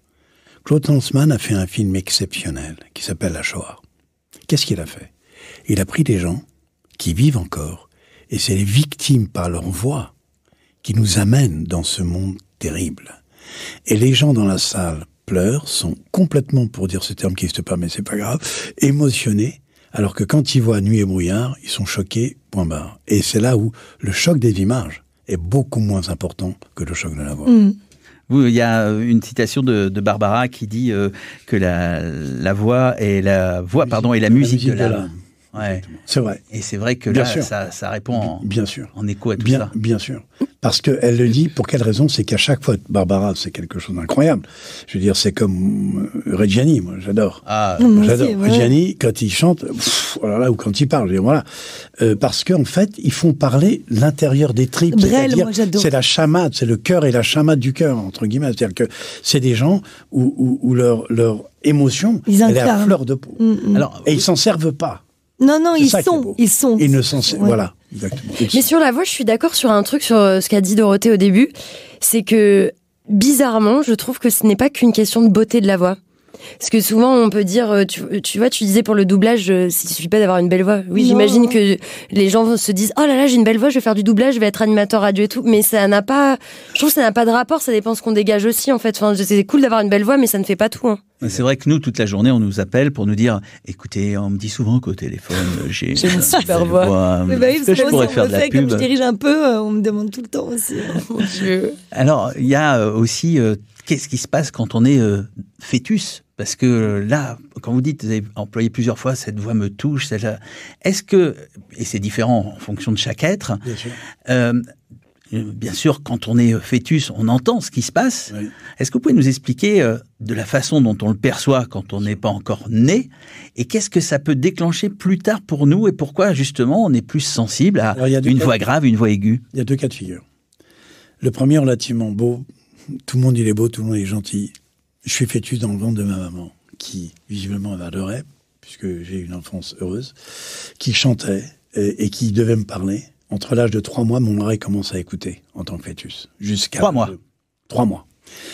Claude Hansman a fait un film exceptionnel qui s'appelle La Shoah. Qu'est-ce qu'il a fait Il a pris des gens qui vivent encore et c'est les victimes par leur voix qui nous amènent dans ce monde terrible. Et les gens dans la salle pleurent, sont complètement, pour dire ce terme qui n'existe pas, mais c'est pas grave, émotionnés, alors que quand ils voient nuit et brouillard, ils sont choqués, point barre. Et c'est là où le choc des images est beaucoup moins important que le choc de la voix. Mm. il y a euh, une citation de, Barbara qui dit euh, que la, la, voix est la voix, musique, pardon, la musique, de Ouais. C'est vrai. Et c'est vrai que là, Ça, ça, répond en, en écho à tout bien, ça. Bien sûr. Parce qu'elle le dit, pour quelle raison C'est qu'à chaque fois, Barbara, c'est quelque chose d'incroyable. Je veux dire, c'est comme euh, Reggiani, moi, j'adore. Ah, j'adore. Reggiani, quand il chante, voilà, oh ou quand il parle, dire voilà. Euh, parce qu'en fait, ils font parler l'intérieur des tripes. C'est la chamade, c'est le cœur et la chamade du cœur, entre guillemets. C'est-à-dire que c'est des gens où, leur, leur émotion, elle est à fleur de peau. Mm, mm. Alors, et ils s'en servent pas. Non, non, ils sont, ils sont. Innocents, voilà. Exactement. Mais sur la voix, je suis d'accord sur un truc, sur euh, ce qu'a dit Dorothée au début. C'est que, bizarrement, je trouve que ce n'est pas qu'une question de beauté de la voix. Parce que souvent, on peut dire, euh, euh, tu, vois, tu disais pour le doublage, il suffit pas d'avoir une belle voix. Oui, j'imagine que les gens se disent, oh là là, j'ai une belle voix, je vais faire du doublage, je vais être animateur radio et tout. Mais ça n'a pas, je trouve que ça n'a pas de rapport, ça dépend ce qu'on dégage aussi, en fait. Enfin, c'est cool d'avoir une belle voix, mais ça ne fait pas tout. Hein. C'est vrai que nous, toute la journée, on nous appelle pour nous dire écoutez, on me dit souvent qu'au téléphone, [LAUGHS] j'ai une super voix. mais bah je pourrais faire de la pub. je dirige un peu, euh, on me demande tout le temps aussi. [LAUGHS] Alors, il y a euh, aussi euh, qu'est-ce qui se passe quand on est fœtus parce que là, quand vous dites, vous avez employé plusieurs fois, cette voix me touche, est-ce que, et c'est différent en fonction de chaque être, euh, euh, bien sûr, quand on est euh, fœtus, on entend ce qui se passe. Est-ce que vous pouvez nous expliquer euh, de la façon dont on le perçoit quand on n'est pas encore né et qu'est-ce que ça peut déclencher plus tard pour nous et pourquoi justement on est plus sensible à une voix grave, une voix aiguë Il y a deux cas de figure. Le premier relativement beau, tout le monde il est beau, tout le monde est gentil. Je suis fœtus dans le ventre de ma maman qui visiblement m'adorait, puisque j'ai une enfance heureuse, qui chantait et qui devait me parler entre l'âge de trois mois, mon oreille commence à écouter en tant que fœtus. Jusqu'à trois mois. Trois mois.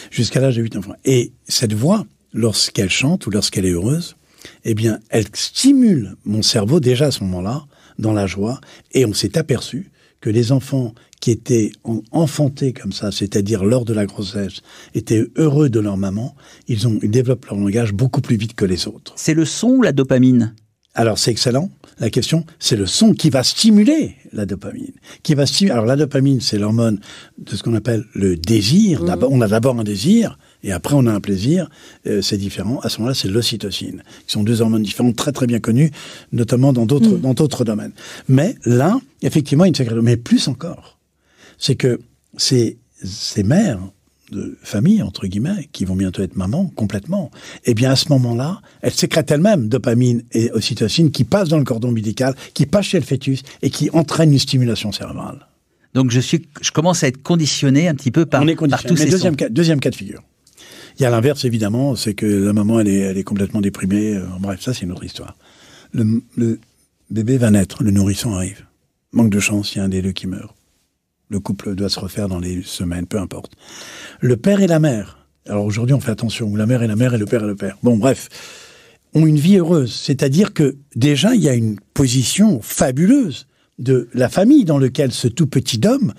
Jusqu'à l'âge de huit enfants. Et cette voix, lorsqu'elle chante ou lorsqu'elle est heureuse, eh bien, elle stimule mon cerveau déjà à ce moment-là, dans la joie, et on s'est aperçu que les enfants qui étaient enfantés comme ça, c'est-à-dire lors de la grossesse, étaient heureux de leur maman, ils, ont, ils développent leur langage beaucoup plus vite que les autres. C'est le son ou la dopamine Alors c'est excellent, la question, c'est le son qui va stimuler la dopamine. Qui va stimuler... Alors la dopamine, c'est l'hormone de ce qu'on appelle le désir. Mmh. On a d'abord un désir, et après on a un plaisir, euh, c'est différent. À ce moment-là, c'est l'ocytocine, qui sont deux hormones différentes, très très bien connues, notamment dans d'autres mmh. dans d'autres domaines. Mais là, effectivement, il y a une sacrée. Mais plus encore, c'est que ces, ces mères de famille, entre guillemets, qui vont bientôt être maman, complètement, eh bien, à ce moment-là, elle sécrète elle-même dopamine et ocytocine qui passent dans le cordon médical, qui passent chez le fœtus et qui entraînent une stimulation cérébrale. Donc, je, suis, je commence à être conditionné un petit peu par, On est par tous ces deuxième, cas, deuxième cas de figure. Il y a l'inverse, évidemment, c'est que la maman, elle est, elle est complètement déprimée. Euh, bref, ça, c'est une autre histoire. Le, le bébé va naître, le nourrisson arrive. Manque de chance, il y a un des deux qui meurt. Le couple doit se refaire dans les semaines, peu importe. Le père et la mère. Alors aujourd'hui, on fait attention la mère et la mère et le père et le père. Bon, bref, ont une vie heureuse. C'est-à-dire que déjà, il y a une position fabuleuse de la famille dans laquelle ce tout petit homme,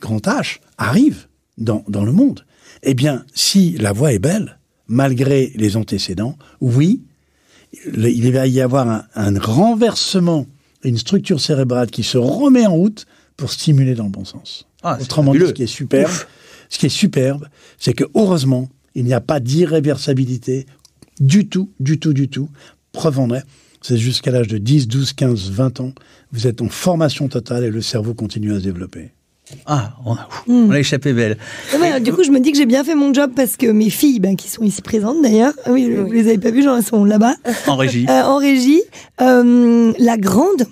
grand H, arrive dans, le monde. Eh bien, si la voie est belle, malgré les antécédents, oui, il va y avoir un renversement, une structure cérébrale qui se remet en route pour stimuler dans le bon sens. Ah, Autrement dit, ce qui est superbe, ce qui est superbe, c'est que heureusement, il n'y a pas d'irréversibilité du tout, du tout, du tout. Preuve en est, c'est jusqu'à l'âge de 10, 12, 15, 20 ans, vous êtes en formation totale et le cerveau continue à se développer. Ah, on a, on hmm. échappé belle. Eh ben, du coup, je me dis que j'ai bien fait mon job parce que mes filles, ben, qui sont ici présentes d'ailleurs, ah oui, ne vous les avez pas vues, elles sont là-bas. En régie. Euh, en régie. Euh, la grande,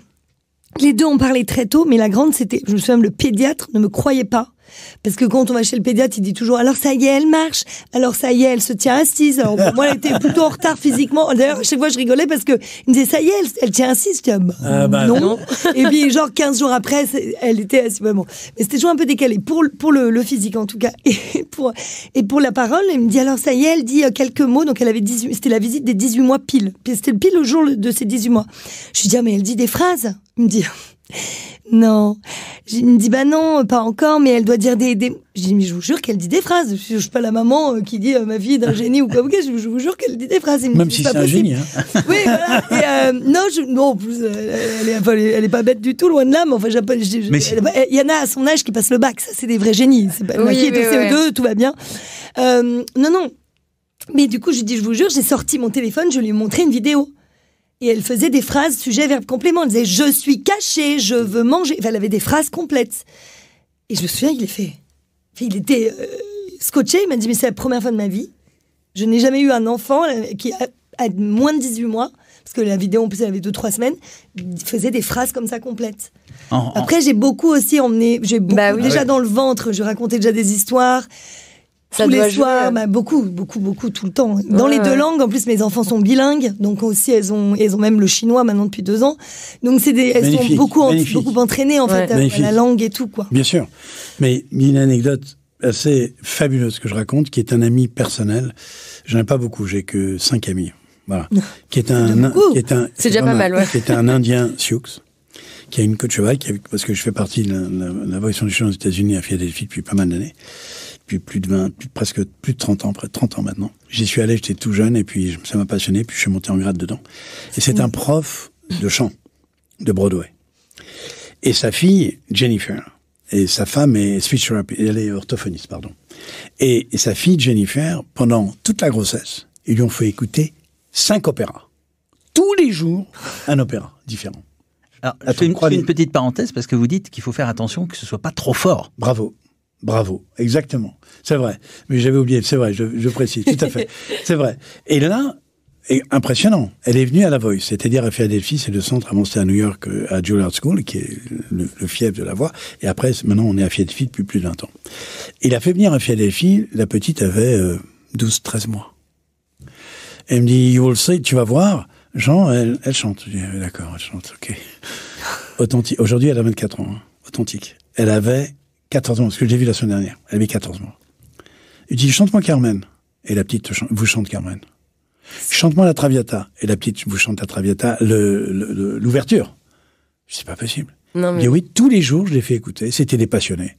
les deux ont parlé très tôt, mais la grande, c'était, je me même le pédiatre ne me croyait pas parce que quand on va chez le pédiatre, il dit toujours alors ça y est, elle marche, alors ça y est, elle se tient assise. Alors, moi, elle était plutôt en retard physiquement. D'ailleurs, chaque fois, je rigolais parce que il me disait ça y est, elle, tient assise. Ah, bah, ah, bah, non. [LAUGHS] Et puis, genre 15 jours après, elle était assise. moment. Mais c'était toujours un peu décalé pour le, physique en tout cas [LAUGHS] et pour la parole. il me dit alors ça y est, elle dit euh, quelques mots. Donc elle avait c'était la visite des 18 mois pile. Puis c'était pile au jour de ses 18 mois. Je lui dis ah, mais elle dit des phrases. Il me dit non. Je me dis, bah non, pas encore, mais elle doit dire des. Je vous jure qu'elle dit des phrases. Je ne suis pas la maman euh, qui dit euh, ma fille est un génie ou quoi, ça, Je, vous jure qu'elle dit des phrases. Même si c'est un génie. Hein. Oui, voilà. Euh, non, en plus, elle n'est pas bête du tout, loin de là, mais enfin, j'appelle. Il y en a à son âge qui passent le bac, c'est des vrais génies. C'est pas... oui, ma est CO2, e tout va bien. non, non. Mais du coup, je dis, je vous jure, j'ai sorti mon téléphone, je lui ai montré une vidéo. Et elle faisait des phrases sujet, verbe, complément. Elle disait Je suis caché je veux manger. elle avait des phrases complètes. Et je me souviens, il est fait. il était euh, scotché. Il m'a dit Mais c'est la première fois de ma vie. Je n'ai jamais eu un enfant euh, qui a, moins de 18 mois, parce que la vidéo, en plus, elle avait 2-3 semaines, Il faisait des phrases comme ça complètes. Après, j'ai beaucoup aussi emmené. J'ai bah déjà ah dans le ventre, je racontais déjà des histoires ça tous les soirs, bah, beaucoup, beaucoup, beaucoup, tout le temps. Dans les deux langues, en plus, mes enfants sont bilingues, donc aussi elles ont, elles ont même le chinois maintenant depuis deux ans. Donc c'est des, elles sont beaucoup, beaucoup entraînées en fait à, la langue et tout quoi. Bien sûr, mais il y a une anecdote assez fabuleuse que je raconte, qui est un ami personnel. J'en ai pas beaucoup, j'ai que cinq amis. Voilà. qui est un, qui est un, c'est déjà pas mal, ouais. qui est un Indien Sioux qui a une queue cheval, parce que je fais partie de version du chien aux États-Unis à Philadelphie depuis pas mal d'années, depuis plus de 20, presque plus de 30 ans, près de 30 ans maintenant. J'y suis allé, j'étais tout jeune, et puis ça m'a passionné, puis je suis monté en grade dedans. Et c'est un prof de chant, de Broadway. Et sa fille, Jennifer, et sa femme est speech elle est orthophoniste, pardon. Et, sa fille, Jennifer, pendant toute la grossesse, ils lui ont fait écouter cinq opéras. Tous les jours, un opéra différent. Alors, je fais une, une, petite parenthèse parce que vous dites qu'il faut faire attention que ce soit pas trop fort. Bravo. Bravo, exactement. C'est vrai. Mais j'avais oublié, c'est vrai, je, précise, tout à fait. [LAUGHS] C'est vrai. Et là, impressionnant. Elle est venue à la voix, c'est-à-dire à Philadelphie, c'est le centre avancé à New York, euh, à Juilliard School, qui est le, fief de la voix. Et après, maintenant, on est à Philadelphie depuis plus de 20 ans. Il a fait venir à Philadelphie, la petite avait 12, euh, 13 mois. Elle me dit, you will see, tu vas voir, Jean, elle, elle chante. Ah d'accord, elle chante, ok. [LAUGHS] Authentique. Aujourd'hui, elle a 24 ans, hein. authentique. Elle avait 14 mois, parce que j'ai vu la semaine dernière. Elle avait 14 mois. Il dit, chante-moi Carmen. Et la petite vous chante Carmen. Chante-moi la Traviata. Et la petite vous chante la Traviata, l'ouverture. C'est pas possible. Non, mais... Il oui, tous les jours, je l'ai fait écouter. C'était des passionnés.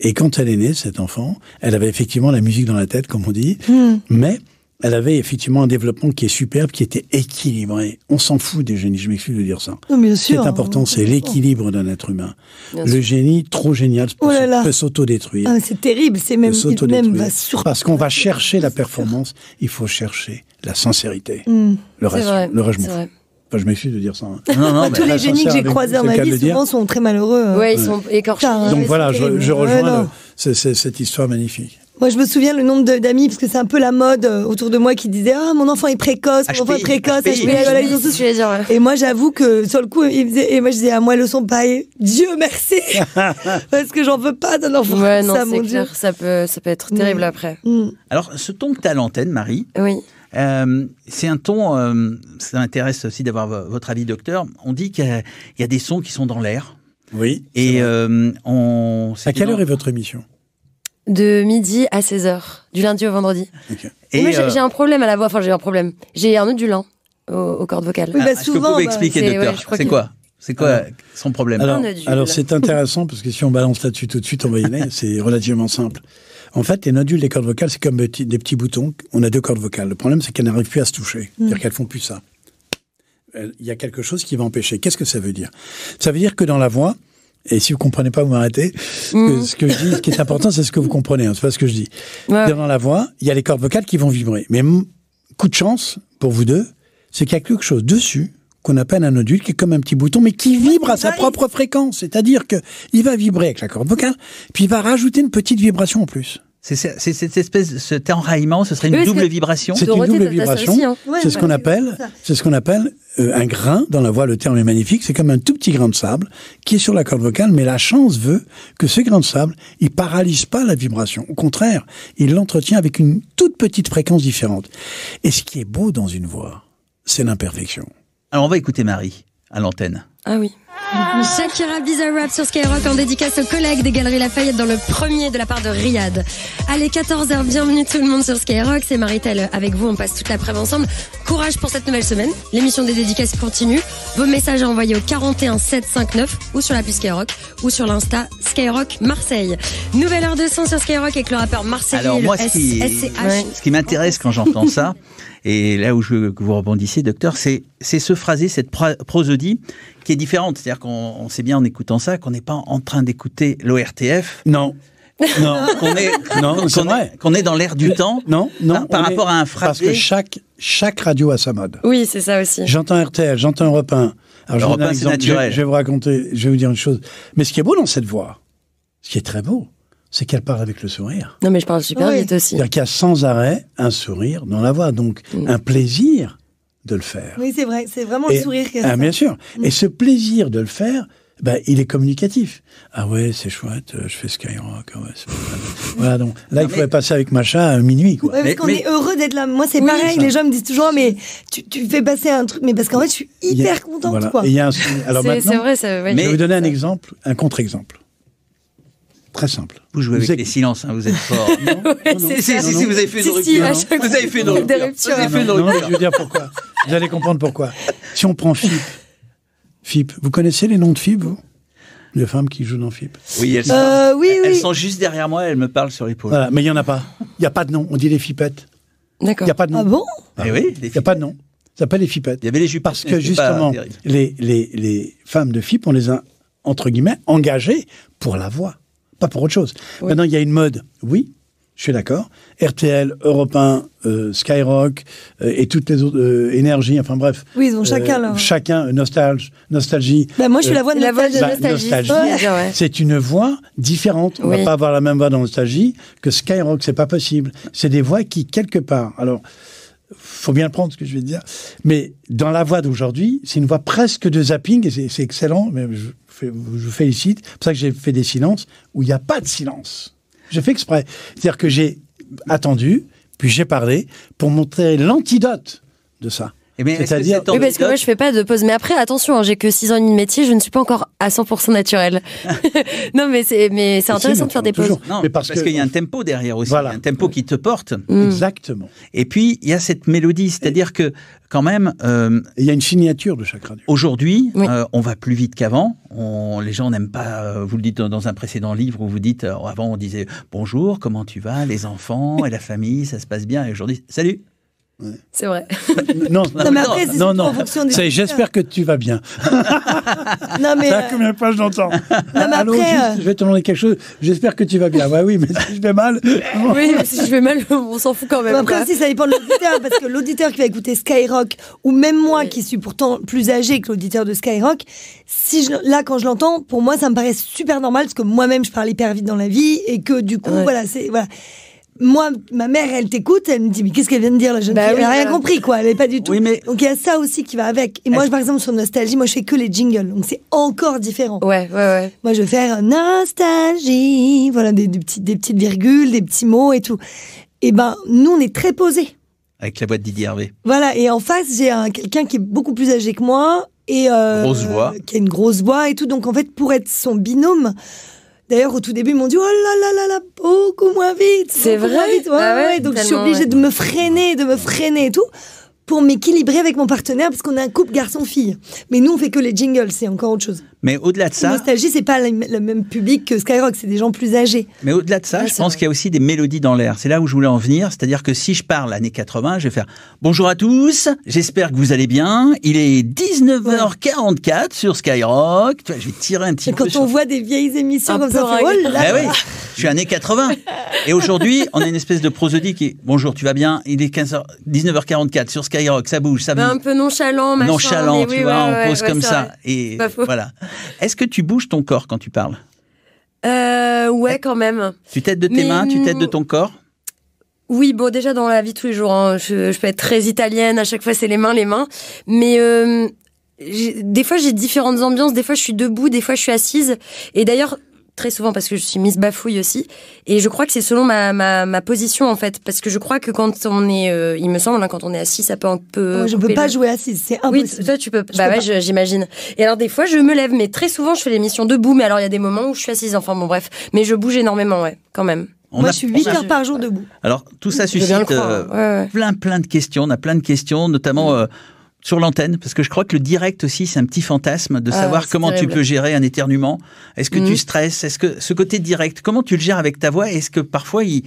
Et quand elle est née, cet enfant, elle avait effectivement la musique dans la tête, comme on dit. Hmm. Mais elle avait effectivement un développement qui est superbe, qui était équilibré. On s'en fout des génies, je m'excuse de dire ça. Ce qui est important, c'est l'équilibre d'un être humain. le génie, trop génial, oh peut, s'autodétruire. Ah, c'est terrible, c'est même, même va sur... Parce qu'on va chercher la performance, il faut chercher la sincérité. Hmm. le reste, le reste, je m'excuse de dire ça. Hein. Non, [LAUGHS] Tous les génies que j'ai croisés dans ma vie, souvent, sont très malheureux. Hein. ils sont écorchés. Donc voilà, je, rejoins cette histoire magnifique. Moi, je me souviens le nombre d'amis, parce que c'est un peu la mode euh, autour de moi qui disait Ah, mon enfant est précoce, mon enfant est précoce, je vais voilà, Et moi, j'avoue que sur le coup, ils et moi, je disais à ah, moi, le son paille, Dieu merci [LAUGHS] Parce que j'en veux pas d'un enfant. ça, Ça, peut, ça peut être terrible mm. après. Mm. Alors, ce ton que tu as à l'antenne, Marie. Oui. Euh, c'est un ton, euh, ça m'intéresse aussi d'avoir votre avis, docteur. On dit qu'il y, a des sons qui sont dans l'air. Oui. Et on. À quelle heure est votre émission de midi à 16h, du lundi au vendredi. Euh, j'ai un problème à la voix, enfin j'ai un problème. J'ai un nodulant aux, cordes vocales. Bah, ah, est-ce que vous pouvez bah, expliquer, docteur C'est quoi c'est quoi son problème Alors, c'est intéressant parce que si on balance là-dessus tout de suite, on va y aller. [LAUGHS] c'est relativement simple. En fait, les nodules des cordes vocales, c'est comme des petits, boutons. On a deux cordes vocales. Le problème, c'est qu'elles n'arrivent plus à se toucher. Mm. C'est-à-dire qu'elles font plus ça. Euh, il y a quelque chose qui va empêcher. Qu'est-ce que ça veut dire Ça veut dire que dans la voix, et si vous comprenez pas, vous m'arrêtez. Mm. Ce que je dis, ce qui est important, c'est ce que vous comprenez. Hein. c'est pas ce que je dis. Dans la voix, il y a les cordes vocales qui vont vibrer. Mais coup de chance pour vous deux, c'est qu'il y a quelque chose dessus qu'on appelle un nodule, qui est comme un petit bouton, mais qui vibre à sa propre fréquence. C'est-à-dire que il va vibrer avec la corde vocale, puis il va rajouter une petite vibration en plus. C'est cette espèce, cet enraillement, ce serait une double vibration. C'est une double vibration. c'est ce qu'on appelle, c'est ce qu'on appelle un grain. Dans la voix, le terme est magnifique. C'est comme un tout petit grain de sable qui est sur la corde vocale. Mais la chance veut que ce grain de sable, il paralyse pas la vibration. Au contraire, il l'entretient avec une toute petite fréquence différente. Et ce qui est beau dans une voix, c'est l'imperfection. Alors on va écouter Marie à l'antenne. Ah oui. Shakira Bizarre Rap sur Skyrock en dédicace aux collègues des Galeries Lafayette dans le premier de la part de Riyad. Allez, 14h, bienvenue tout le monde sur Skyrock. C'est Maritelle avec vous, on passe toute l'après-midi ensemble. Courage pour cette nouvelle semaine. L'émission des dédicaces continue. Vos messages à envoyer au 41 759 ou sur l'appli Skyrock ou sur l'Insta Skyrock Marseille. Nouvelle heure de son sur Skyrock avec le rappeur Marseille. Alors moi, ce qui, ce qui m'intéresse quand j'entends ça, [LAUGHS] et là où je, que vous rebondissez, docteur, c'est ce phrasé, cette prosodie est différente. C'est-à-dire qu'on sait bien en écoutant ça qu'on n'est pas en train d'écouter l'ORTF. Non. Non, [LAUGHS] qu'on est, non, est, dans l'air du temps. Non, non. par rapport à un frappé. Parce que chaque, chaque radio a sa mode. Oui, c'est ça aussi. J'entends RTL, j'entends Europe 1. Alors, Europe 1, je, vais vous raconter, je vais vous dire une chose. Mais ce qui est beau dans cette voix, ce qui est très beau, c'est qu'elle parle avec le sourire. Non, mais je parle super vite aussi. C'est-à-dire qu'il y a sans arrêt un sourire dans la voix, donc mm. un plaisir de le faire. Oui, c'est vrai, c'est vraiment le sourire. ah, bien sûr. Et mm. ce plaisir de le faire, bah, il est communicatif. Ah ouais, c'est chouette, euh, je fais Skyrock. Ah [LAUGHS] voilà, donc là, il mais... faudrait passer avec Macha à minuit. Quoi. qu'on est heureux d'être là. Moi, c'est pareil, les gens me disent toujours, mais tu, tu fais passer un truc, mais parce qu'en fait, je suis hyper content contente. quoi. C'est vrai, ça, mais... Je vais vous donner un exemple, un contre-exemple. Très simple. Vous jouez avec les silences, hein, vous êtes fort. [LAUGHS] si, si, vous avez fait une rupture. si, vous avez fait une rupture. Vous avez fait une je veux dire pourquoi. Vous allez comprendre pourquoi. Si on prend FIP, FIP, vous connaissez les noms de FIP, vous les femmes qui jouent dans FIP. Oui, elles sont, euh, oui, elles sont juste derrière moi, elles me parlent sur l'épaule. Voilà, mais il n'y en a pas. Il n'y a pas de nom. On dit les FIPettes. D'accord. Il n'y a pas de nom. Ah bon eh oui, Il n'y a pas de nom. Ça s'appelle les FIPettes. Il y avait les jupes. Parce que justement, les, les femmes de FIP, on les a, entre guillemets, engagées pour la voix pas pour autre chose. Maintenant, il y a une mode, oui, je suis d'accord. RTL, Europe 1, euh, Skyrock euh, et toutes les autres euh, énergies, enfin bref. Oui, ils ont chacun leur... Chacun, nostalgie. nostalgie bah, moi, je suis la voix de la nostalgie. Bah, c'est une voix différente. On ne va pas avoir la même voix dans nostalgie que Skyrock, c'est pas possible. C'est des voix qui, quelque part, alors, faut bien prendre ce que je vais dire, mais dans la voix d'aujourd'hui, c'est une voix presque de zapping, et c'est excellent, mais je, je vous félicite. C'est pour ça que j'ai fait des silences où il n'y a pas de silence. J'ai fait exprès. C'est-à-dire que j'ai attendu, puis j'ai parlé pour montrer l'antidote de ça. Eh c'est-à-dire oui, parce que moi je fais pas de pause. Mais après, attention, hein, j'ai que 6 ans et de métier, je ne suis pas encore à 100% naturel. Ah. [LAUGHS] non, mais c'est intéressant de faire des pauses. Non, parce, qu'il y a un tempo derrière aussi, voilà. un tempo qui te porte. Mm. Exactement. Et puis il y a cette mélodie, c'est-à-dire que quand même. Euh, il y a une signature de chaque radio. Aujourd'hui, euh, on va plus vite qu'avant. les gens n'aiment pas. Euh, vous le dites dans un précédent livre où vous dites avant on disait bonjour, comment tu vas, les enfants et la famille, ça se passe bien. Et aujourd'hui, salut. C'est vrai. Non, non, mais après, non, non, non. J'espère que tu vas bien. [LAUGHS] non, mais. Ça, euh... combien de fois je l'entends Allô, juste, je vais te demander quelque chose. J'espère que tu vas bien. Ouais, oui, mais si je vais mal. Oui, [LAUGHS] mais si je vais mal, [LAUGHS] on s'en fout quand même. après, aussi, si ça dépend de l'auditeur, parce que l'auditeur qui va écouter Skyrock, ou même moi qui suis pourtant plus âgé que l'auditeur de Skyrock, si je, là, quand je l'entends, pour moi, ça me paraît super normal, parce que moi-même, je parle hyper vite dans la vie, et que du coup, voilà, c'est. Voilà moi, ma mère, elle t'écoute, elle me dit, mais qu'est-ce qu'elle vient de dire, la jeune bah fille Elle n'a rien compris, quoi, elle n'est pas du tout. mais... Donc il y a ça aussi qui va avec. Et moi, par exemple, sur Nostalgie, moi, je fais que les jingles, donc c'est encore différent. Ouais, ouais, ouais. Moi, je vais faire Nostalgie, voilà, des, des petites virgules, des petits mots et tout. Et eh ben, nous, on est très posés. Avec la voix de Didier Hervé. Voilà, et en face, j'ai un, quelqu'un qui est beaucoup plus âgé que moi, et euh, grosse voix. qui a une grosse voix et tout. Donc en fait, pour être son binôme, D'ailleurs, au tout début, ils m'ont dit Oh là là là là, beaucoup moins vite. C'est vrai. toi vite. Ah donc, je suis obligée de me freiner, de me freiner et tout pour m'équilibrer avec mon partenaire parce qu'on a un couple garçon-fille. Mais nous, on fait que les jingles, c'est encore autre chose. Mais au-delà de ça. Nostalgie, c'est pas le même public que Skyrock, c'est des gens plus âgés. Mais au-delà de ça, ah, je pense qu'il y a aussi des mélodies dans l'air. C'est là où je voulais en venir. C'est-à-dire que si je parle années 80, je vais faire bonjour à tous, j'espère que vous allez bien. Il est 19h44 sur Skyrock. je vais tirer un petit Et Quand on voit des vieilles émissions comme ça, on fait, oh eh oui, je suis années 80. Et aujourd'hui, on a une espèce de prosodie qui est Bonjour, tu vas bien Il est 15h, 19h44 sur Skyrock, ça bouge, ça ben, bouge. un peu nonchalant, machin. Nonchalant, tu vois, on pose comme ça. Et voilà. Est-ce que tu bouges ton corps quand tu parles euh, Ouais, quand même. Tu t'aides de tes mains, tu t'aides de ton corps oui, bon, déjà dans la vie de tous les jours, hein, je, je, peux être très italienne, à chaque fois c'est les mains, les mains. Mais euh, des fois j'ai différentes ambiances, des fois je suis debout, des fois je suis assise. Et d'ailleurs, très souvent parce que je suis mise bafouille aussi. Et je crois que c'est selon ma, ma, position en fait, parce que je crois que quand on est, euh, il me semble, hein, quand on est assis, ça peut un peu. je peux pas jouer assis, c'est impossible. Oui, toi tu peux. bah ouais, j'imagine. Et alors des fois je me lève, mais très souvent je fais l'émission debout. Mais alors il y a des moments où je suis assise. Enfin bon bref, mais je bouge énormément, ouais, quand même. Moi, je suis 8 heures par jour debout. Alors, tout ça suscite euh, plein, plein de questions. On a plein de questions, notamment mm. euh, sur l'antenne Parce que je crois que le direct aussi, c'est un petit fantasme de ah, savoir comment tu peux gérer un éternuement. Est-ce que tu mhm. stresses Est-ce que ce côté direct, comment tu le gères avec ta voix Est-ce que parfois il,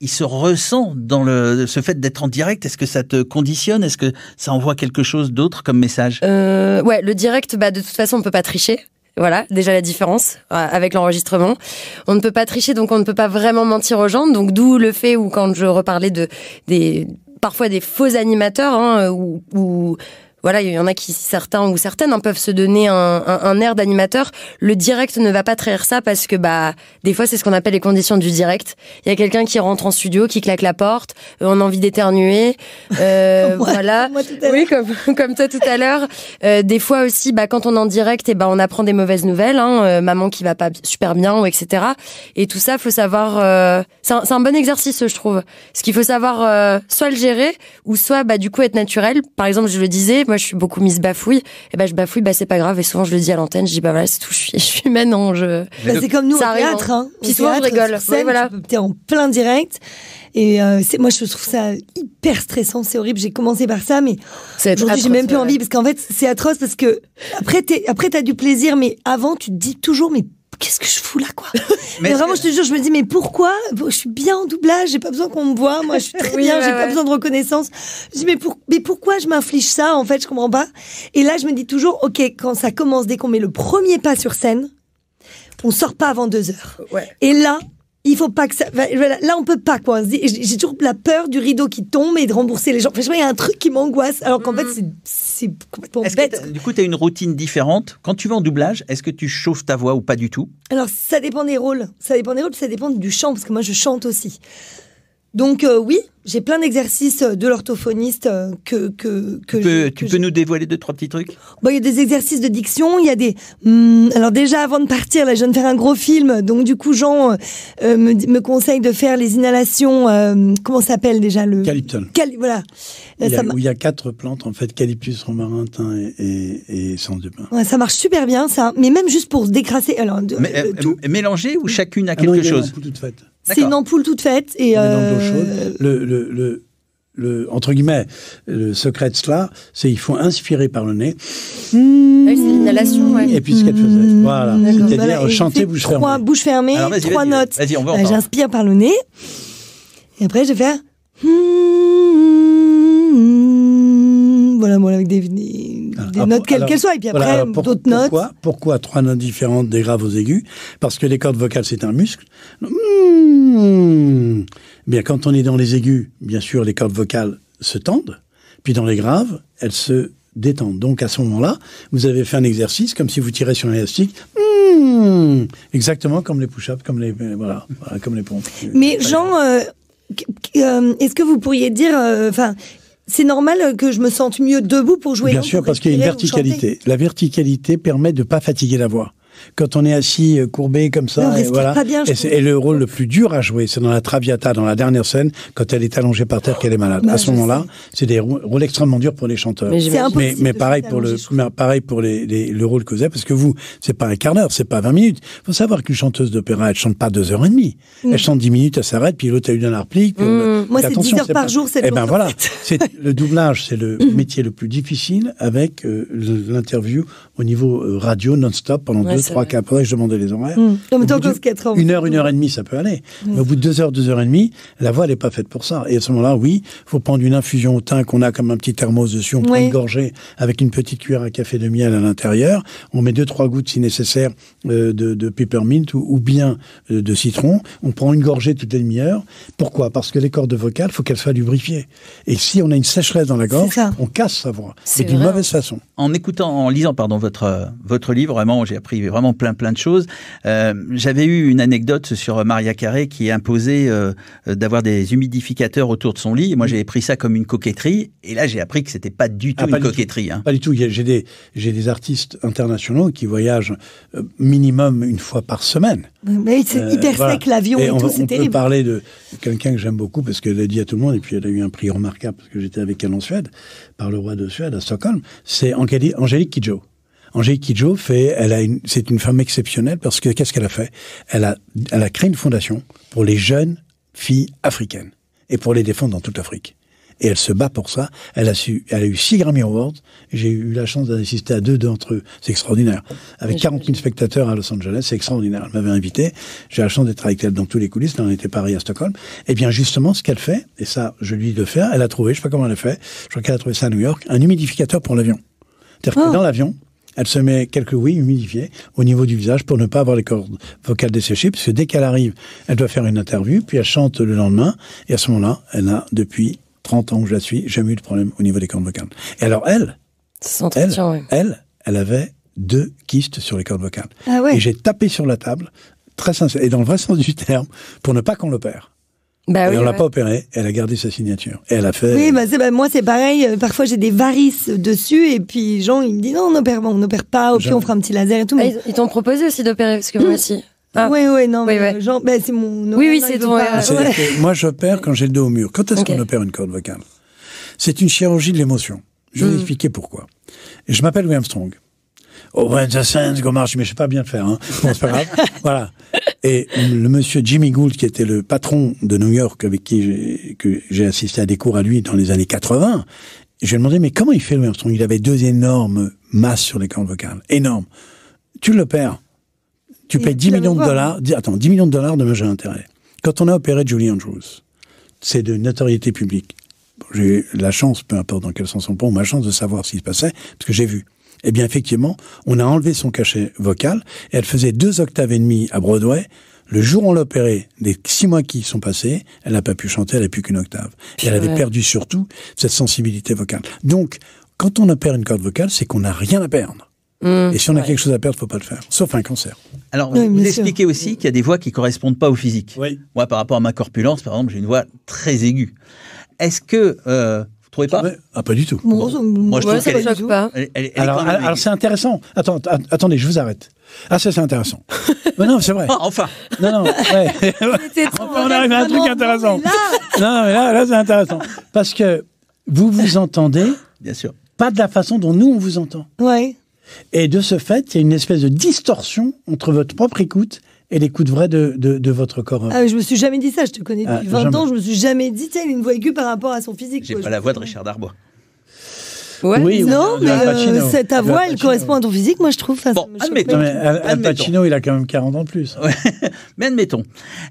il se ressent dans le, ce fait d'être en direct Est-ce que ça te conditionne Est-ce que ça envoie quelque chose d'autre comme message euh, Ouais, le direct, bah, de toute façon, on peut pas tricher. Voilà, déjà la différence euh, avec l'enregistrement. On ne peut pas tricher, donc on ne peut pas vraiment mentir aux gens. Donc d'où le fait où quand je reparlais de des parfois des faux animateurs hein, ou, ou voilà, il y en a qui, certains ou certaines, hein, peuvent se donner un, un, air d'animateur. Le direct ne va pas trahir ça parce que, bah, des fois, c'est ce qu'on appelle les conditions du direct. Il y a quelqu'un qui rentre en studio, qui claque la porte, euh, on a envie d'éternuer, euh, [LAUGHS] voilà. oui, comme, [LAUGHS] comme toi tout à l'heure. Euh, des fois aussi, bah, quand on est en direct, et eh ben, on apprend des mauvaises nouvelles, hein, euh, maman qui va pas super bien, ou etc. Et tout ça, faut savoir. c'est un, un, bon exercice, je trouve. Ce qu'il faut savoir, soit le gérer, ou soit, bah, du coup, être naturel. Par exemple, je le disais moi je suis beaucoup mise bafouille, et eh ben je bafouille, bah c'est pas grave. Et souvent je le dis à l'antenne, je dis bah voilà c'est tout, je suis, [LAUGHS] je humaine, non, hein, je. Bah, c'est comme nous ça au théâtre, hein. hein. Puis souvent je rigole. Scène, voilà. T'es en plein direct. Et euh, c'est moi je trouve ça hyper stressant, c'est horrible. J'ai commencé par ça, mais aujourd'hui j'ai même plus envie parce qu'en fait c'est atroce parce que après t'es après t'as du plaisir, mais avant tu te dis toujours mais qu'est-ce que je fous là, quoi [LAUGHS] Mais, vraiment, je te jure, je me dis, mais pourquoi Je suis bien en doublage, j'ai pas besoin qu'on me voit, moi, je suis très bien, j'ai pas besoin de reconnaissance. Je dis, mais, mais pourquoi je m'inflige ça, en fait, je comprends pas. Et là, je me dis toujours, ok, quand ça commence, dès qu'on met le premier pas sur scène, on sort pas avant deux heures. Ouais. Et là, il faut pas que ça. Là, on peut pas, quoi. J'ai toujours la peur du rideau qui tombe et de rembourser les gens. Franchement, il y a un truc qui m'angoisse, alors qu'en mm, fait, mm. c'est complètement bête. Du coup, tu as une routine différente. Quand tu vas en doublage, est-ce que tu chauffes ta voix ou pas du tout Alors, ça dépend des rôles. Ça dépend des rôles, ça dépend du chant, parce que moi, je chante aussi. Donc euh, oui, j'ai plein d'exercices euh, de l'orthophoniste euh, que que, tu peux, nous dévoiler deux trois petits trucs. Bah, il y a des exercices de diction, il y a des hmm, alors déjà avant de partir là, je viens de faire un gros film, donc du coup Jean me, conseille de faire les inhalations. Comment comment s'appelle déjà le Voilà. Il y, a, où il y a quatre plantes en fait, calyptus, romarin, et, et, ça marche super bien ça, mais même juste pour se décrasser. mélanger ou chacune a ah quelque chose. C'est une ampoule toute faite. Et euh, Le, entre guillemets, le secret de cela, c'est qu'il faut inspirer par le nez. Mmh. Ah c'est l'inhalation, Et puis ce qu'elle faisait. Mmh. Voilà. C'est-à-dire chanter bouche fermée. Trois, bouche fermée, trois notes. Bah, j'inspire par le nez. Et après, je vais faire. Mmh. Voilà, moi, avec des des ah, notes quelles qu'elles soient, et puis après d'autres notes. Pourquoi, trois notes différentes des graves aux aigus Parce que les cordes vocales, c'est un muscle. Hmm. Bien, quand on est dans les aigus, bien sûr, les cordes vocales se tendent, puis dans les graves, elles se détendent. Donc à ce moment-là, vous avez fait un exercice comme si vous tirez sur un élastique. Hmm. Exactement comme les push-ups, comme les euh, [LAUGHS] comme les pompes. Mais Jean, euh, euh, est-ce que vous pourriez dire, enfin, c'est normal que je me sente mieux debout pour jouer. Bien sûr, parce qu'il y a une verticalité. La verticalité permet de ne pas fatiguer la voix quand on est assis euh, courbé comme ça. et, voilà. et, le rôle le plus dur à jouer, c'est dans la Traviata, dans la dernière scène, quand elle est allongée par terre, qu'elle est malade. Bah, à ce moment-là, c'est des rôles extrêmement durs pour les chanteurs. Mais, pareil, pour le, pareil pour le rôle que vous avez, parce que vous, c'est pas un quart d'heure, c'est pas 20 minutes. Il faut savoir qu'une chanteuse d'opéra, elle chante pas deux heures et demie. Mm. Elle chante dix minutes, elle s'arrête, puis l'autre a une dernière replique. Mm. Euh, bah, Moi, c'est dix heures par jour, c'est Eh ben voilà, [LAUGHS] le doublage, c'est le mm. métier le plus difficile avec euh, l'interview au niveau euh, radio non-stop pendant 2 deux, trois, quatre Je demandais les horaires. Hum. une heure, une heure et demie, ça peut aller. Hum. Mais au bout de deux heures, deux heures et demie, la voix elle n'est pas faite pour ça. Et à ce moment-là, oui, faut prendre une infusion au thym qu'on a comme un petit thermos dessus. On prend une gorgée avec une petite cuillère à café de miel à l'intérieur. On met deux, trois gouttes si nécessaire euh, de, peppermint ou, bien euh, de citron. On prend une gorgée toutes les demi-heures. Pourquoi Parce que les cordes vocales, faut qu'elles soient lubrifiées. Et si on a une sécheresse dans la gorge, on casse sa voix. C'est d'une mauvaise façon. En écoutant, en lisant, pardon, votre, livre. Vraiment, j'ai appris vraiment plein, plein de choses. Euh, j'avais eu une anecdote sur Maria Carré qui imposait euh, d'avoir des humidificateurs autour de son lit. moi, mm. j'avais pris ça comme une coquetterie. Et là, j'ai appris que c'était pas du tout ah, une coquetterie. Pas du tout. Hein. J'ai des, des artistes internationaux qui voyagent euh, minimum une fois par semaine. Mais c'est hyper sec l'avion et, tout, c'est terrible. On peut parler de quelqu'un que j'aime beaucoup parce qu'elle a dit à tout le monde, et puis elle a eu un prix remarquable parce que j'étais avec elle en Suède, par le roi de Suède à Stockholm, c'est Angélique Kidjo. Angélique Kidjo fait, elle a une, c'est une femme exceptionnelle parce que qu'est-ce qu'elle a fait Elle a, elle a créé une fondation pour les jeunes filles africaines et pour les défendre dans toute l'Afrique. Et elle se bat pour ça. Elle a, elle a eu six Grammy Awards. J'ai eu la chance d'assister à deux d'entre eux. C'est extraordinaire. Avec 40 000 spectateurs à Los Angeles, c'est extraordinaire. Elle m'avait invité. J'ai eu la chance d'être avec elle dans tous les coulisses. Là, on était Paris à Stockholm. Et eh bien, justement, ce qu'elle fait, et ça, je lui dis de faire, elle a trouvé, je sais pas comment elle a fait, je crois qu'elle a trouvé ça à New York, un humidificateur pour l'avion. C'est-à-dire que oh. dans l'avion, elle se met quelques oui humidifiées au niveau du visage pour ne pas avoir les cordes vocales desséchées, que dès qu'elle arrive, elle doit faire une interview, puis elle chante le lendemain, et à ce moment-là, elle a, depuis 30 ans que je la suis, jamais eu de problème au niveau des cordes vocales. Et alors, elle, elle, elle, avait deux kystes sur les cordes vocales. Ah Et j'ai tapé sur la table, très sincère, et dans le vrai sens du terme, pour ne pas qu'on l'opère. Bah et on l'a pas opéré. elle a gardé sa signature. Et elle a fait. Oui, bah, bah, moi c'est pareil. Euh, parfois j'ai des varices dessus et puis Jean il me dit non on opère, on opère pas, au pire on fera un petit laser et tout. Ah, mais... Ils t'ont proposé aussi d'opérer parce que moi aussi. Oui, [COUGHS] ah. oui, non, oui, mais euh, Jean, ben, c'est mon. Oui, oui, c'est ton. Euh, [LAUGHS] moi, j'opère quand j'ai le dos au mur. Quand est-ce qu'on opère une corde vocale C'est une chirurgie de l'émotion. Je vais mm. expliquer pourquoi. Je m'appelle William Strong. Oh, when mais je sais pas bien le faire. Hein. [LAUGHS] voilà. Et le monsieur Jimmy Gould, qui était le patron de New York, avec qui j'ai assisté à des cours à lui dans les années 80, je lui ai demandé, mais comment il fait le Armstrong Il avait deux énormes masses sur les cordes vocales. Énormes. Tu le perds. Tu payes 10 millions de dollars. Attends, 10 millions de dollars de majeur intérêt. Quand on a opéré Julie Andrews, c'est de notoriété publique. J'ai eu la chance, peu importe dans quel sens on prend, ma chance de savoir ce qui se passait, parce que j'ai vu. Eh bien, effectivement, on a enlevé son cachet vocal et elle faisait deux octaves et demie à Broadway. Le jour où on l'opérait, des six mois qui sont passés, elle n'a pas pu chanter, elle n'a plus qu'une octave. Et elle avait perdu surtout cette sensibilité vocale. Donc, quand on opère une corde vocale, c'est qu'on n'a rien à perdre. Mmh, et si on a quelque chose à perdre, faut pas le faire, sauf un cancer. Alors, vous expliquez aussi qu'il y a des voix qui correspondent pas au physique. Moi, par rapport à ma corpulence, par exemple, j'ai une voix très aiguë. Est-ce que euh, trouvez pas ah, ah, Pas du tout. Moi, je trouve ça ne pas. alors, alors c'est intéressant. Attends, attendez, je vous arrête. Ah, ça, c'est intéressant. [LAUGHS] mais non, c'est vrai. Ah, enfin. Non, non, ouais. [LAUGHS] on arrive à un truc intéressant. Là... Non, mais là, là c'est intéressant. Parce que vous vous entendez. Bien sûr. Pas de la façon dont nous, on vous entend. Ouais. Et de ce fait, il y a une espèce de distorsion entre votre propre écoute et l'écoute vraie de, de, de, votre corps. Ah, je me suis jamais dit ça, je te connais ah, depuis 20 ans, je me suis jamais dit, tiens, il a une voix aiguë par rapport à son physique. J'ai pas la voix de Richard Darbois. Ouais. Oui, non, mais euh, cette ta voix, elle correspond à ton physique, moi je trouve. bon, admettons. Al, Pacino, il a quand même 40 ans de plus. [LAUGHS] mais admettons,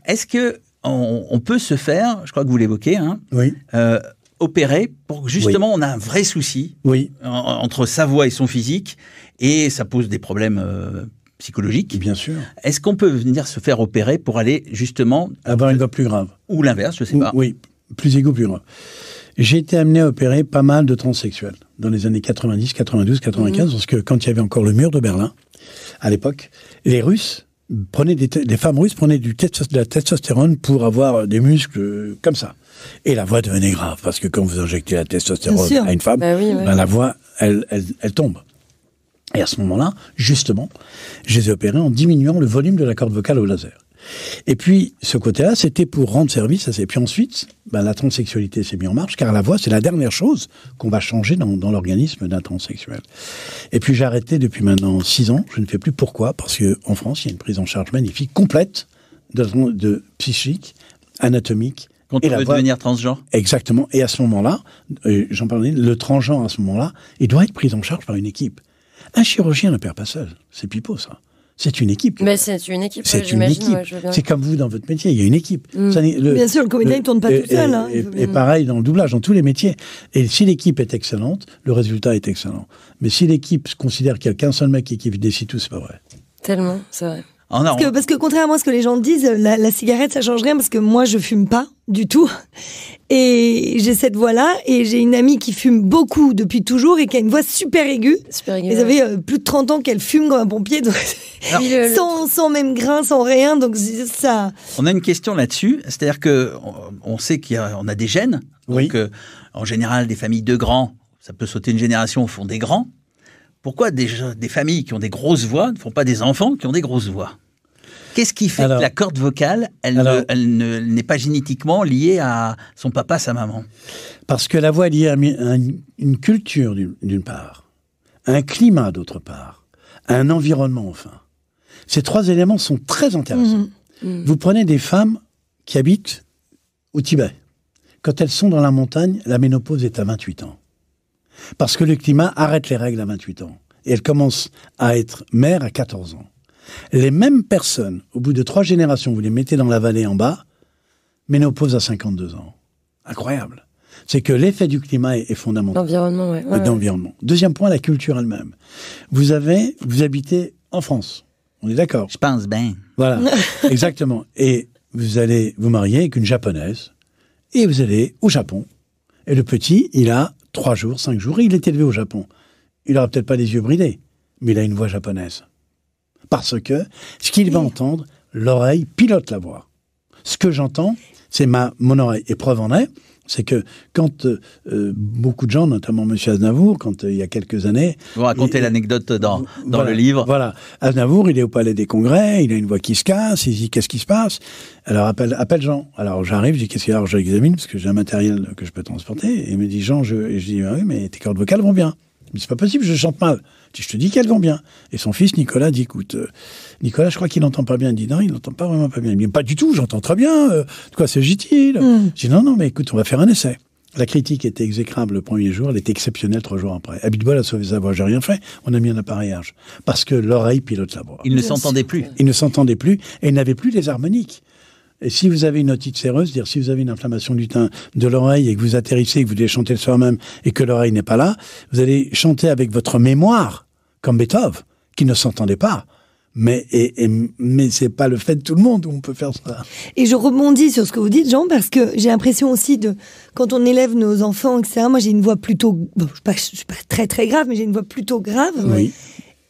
est-ce que on, peut se faire, je crois que vous l'évoquez, hein, oui. Euh, opérer pour que justement on a un vrai souci oui. entre sa voix et son physique et ça pose des problèmes euh, psychologique. Bien sûr. Est-ce qu'on peut venir se faire opérer pour aller justement avoir une voix plus grave Ou l'inverse, je ne sais pas. Oui, plus égaux, plus grave. J'ai été amené à opérer pas mal de transsexuels dans les années 90, 92, 95, parce que quand il y avait encore le mur de Berlin, à l'époque, les Russes prenaient des, femmes russes prenaient du de la testostérone pour avoir des muscles euh, comme ça. Et la voix devenait grave, parce que quand vous injectez la testostérone à une femme, bah ben, la voix, elle tombe. Et à ce moment-là, justement, je les ai opérés en diminuant le volume de la corde vocale au laser. Et puis, ce côté-là, c'était pour rendre service à ces... Et puis ensuite, ben, la transsexualité s'est mise en marche, car la voix, c'est la dernière chose qu'on va changer dans, dans l'organisme d'un transsexuel. Et puis, j'ai arrêté depuis maintenant six ans. Je ne fais plus pourquoi, parce qu'en France, il y a une prise en charge magnifique, complète, de, de psychique, anatomique, quand on veut devenir transgenre Exactement. Et à ce moment-là, euh, j'en parlais, le transgenre à ce moment-là, il doit être pris en charge par une équipe. Un chirurgien ne perd pas seul. C'est pipeau, ça. C'est une équipe. Mais c'est une équipe. C'est une équipe. c'est comme vous dans votre métier, il y a une équipe. Mm. Bien sûr, le comédien ne tourne pas tout seul. Et, hein, pareil dans le doublage, dans tous les métiers. Et si l'équipe est excellente, le résultat est excellent. Mais si l'équipe considère qu'il n'y a qu'un seul mec qui décide tout, c'est pas vrai. Tellement, c'est vrai parce, que, contrairement à ce que les gens disent, la, cigarette, ça change rien parce que moi, je fume pas du tout. [LAUGHS] Et j'ai cette voix-là. Et j'ai une amie qui fume beaucoup depuis toujours et qui a une voix super aiguë. Super Vous savez, euh, plus de 30 ans qu'elle fume comme un pompier. Donc [LAUGHS] sans, même grain, sans rien. Donc ça. On a une question là-dessus. C'est-à-dire que on sait qu'on a, a, des gènes. Oui. Donc, euh, en général, des familles de grands, ça peut sauter une génération au fond des grands. Pourquoi des, des, familles qui ont des grosses voix ne font pas des enfants qui ont des grosses voix Qu'est-ce qui fait que la corde vocale, elle, n'est pas génétiquement liée à son papa, sa maman Parce que la voix est liée à une culture, d'une, part, un climat, d'autre part, un environnement, enfin. Ces trois éléments sont très intéressants. Mmh, mmh. Vous prenez des femmes qui habitent au Tibet. Quand elles sont dans la montagne, la ménopause est à 28 ans. Parce que le climat arrête les règles à 28 ans. Et elle commence à être mère à 14 ans. Les mêmes personnes, au bout de trois générations, vous les mettez dans la vallée en bas, mais ménopause à 52 ans. Incroyable. C'est que l'effet du climat est, fondamental. L'environnement, oui. Deuxième point, la culture elle-même. Vous avez, vous habitez en France. On est d'accord. Je pense bien. Voilà. [LAUGHS] Exactement. Et vous allez vous marier avec une japonaise. Et vous allez au Japon. Et le petit, il a trois jours, cinq jours, et il est élevé au Japon. Il n'aura peut-être pas les yeux bridés, mais il a une voix japonaise. Parce que ce qu'il va entendre, l'oreille pilote la voix. Ce que j'entends, c'est ma, mon oreille. Et preuve en est, c'est que quand euh, euh, beaucoup de gens, notamment M. Aznavour, quand euh, il y a quelques années... vont raconter l'anecdote dans, le livre. Voilà. Aznavour, il est au Palais des Congrès, il a une voix qui se casse, il dit « Qu'est-ce qui se passe ?» Alors, appelle, appelle Jean. Alors, j'arrive, je dis « Qu'est-ce qu'il y a ?» Alors, j'examine, parce que j'ai un matériel que je peux transporter. Et il me dit « Jean, je... » Et je dis ah Oui, mais tes cordes vocales vont bien. » Mais c'est pas possible, je chante mal. » Je te dis qu'elles vont bien. Et son fils, Nicolas, dit écoute, euh, Nicolas, je crois qu'il n'entend pas bien. Il dit non, il n'entend pas vraiment pas bien. Il dit pas du tout, j'entends très bien. Euh, de quoi c'est il mm. Je dis non, non, mais écoute, on va faire un essai. La critique était exécrable le premier jour, elle était exceptionnelle trois jours après. Abitbol a sauvé sa voix, j'ai rien fait, on a mis un appareillage. Parce que l'oreille pilote la voix. Il ne s'entendait plus. Il ne s'entendait plus et il n'avait plus les harmoniques. Et si vous avez une otite séreuse, dire si vous avez une inflammation du teint de l'oreille et que vous atterrissez, que vous devez chanter soi même et que l'oreille n'est pas là, vous allez chanter avec votre mémoire, comme Beethoven, qui ne s'entendait pas. Mais, et, n'est mais c'est pas le fait de tout le monde où on peut faire ça. Et je rebondis sur ce que vous dites, Jean, parce que j'ai l'impression aussi de, quand on élève nos enfants, etc., moi j'ai une voix plutôt, je ne suis, pas très très grave, mais j'ai une voix plutôt grave. Oui.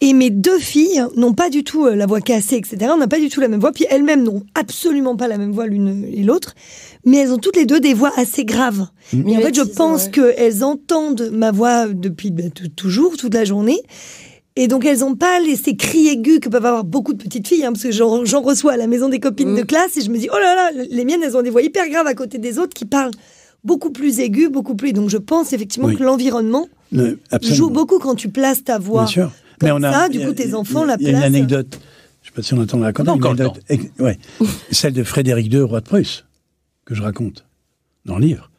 Et mes deux filles n'ont pas du tout euh, la voix cassée, etc. On n'a pas du tout la même voix. Puis elles-mêmes n'ont absolument pas la même voix l'une et l'autre. Mais elles ont toutes les deux des voix assez graves. Mais mm. en fait, je pense qu'elles entendent ma voix depuis bah, toujours, toute la journée. Et donc, elles n'ont pas les, ces cris aigus que peuvent avoir beaucoup de petites filles, hein, parce que j'en reçois à la maison des copines de mm. classe et je me dis, oh là là, les miennes, elles ont des voix hyper graves à côté des autres qui parlent beaucoup plus aiguës, beaucoup plus. Donc, je pense effectivement que l'environnement joue beaucoup quand tu places ta voix comme on a, du coup, tes enfants la place... Il y a une euh, anecdote, je ne sais pas si on entend la une anecdote, ouais, [LAUGHS] celle de Frédéric II, roi de Prusse, que je raconte dans le livre.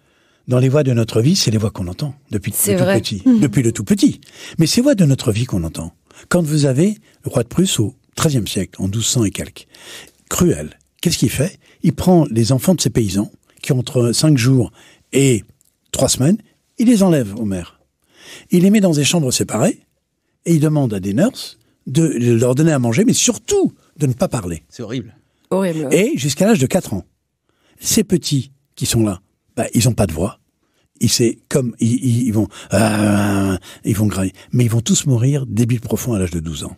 Dans les voix de notre vie, c'est les voix qu'on entend depuis le tout petit. Mmh. Depuis le tout petit. Mais ces voix de notre vie qu'on entend. Quand vous avez le roi de Prusse au XIIIe siècle, en 1200 et quelques, cruel, qu'est-ce qu'il fait Il prend les enfants de ses paysans, qui ont entre 5 jours et 3 semaines, il les enlève aux maire. Il les met dans des chambres séparées, et il demande à des nurses de leur donner à manger, mais surtout de ne pas parler. C'est horrible. Horrible. Et jusqu'à l'âge de 4 ans. Ces petits qui sont là, bah, ils n'ont pas de voix il c'est comme ils, vont euh, ils vont grailler, mais ils vont tous mourir début profond à l'âge de 12 ans.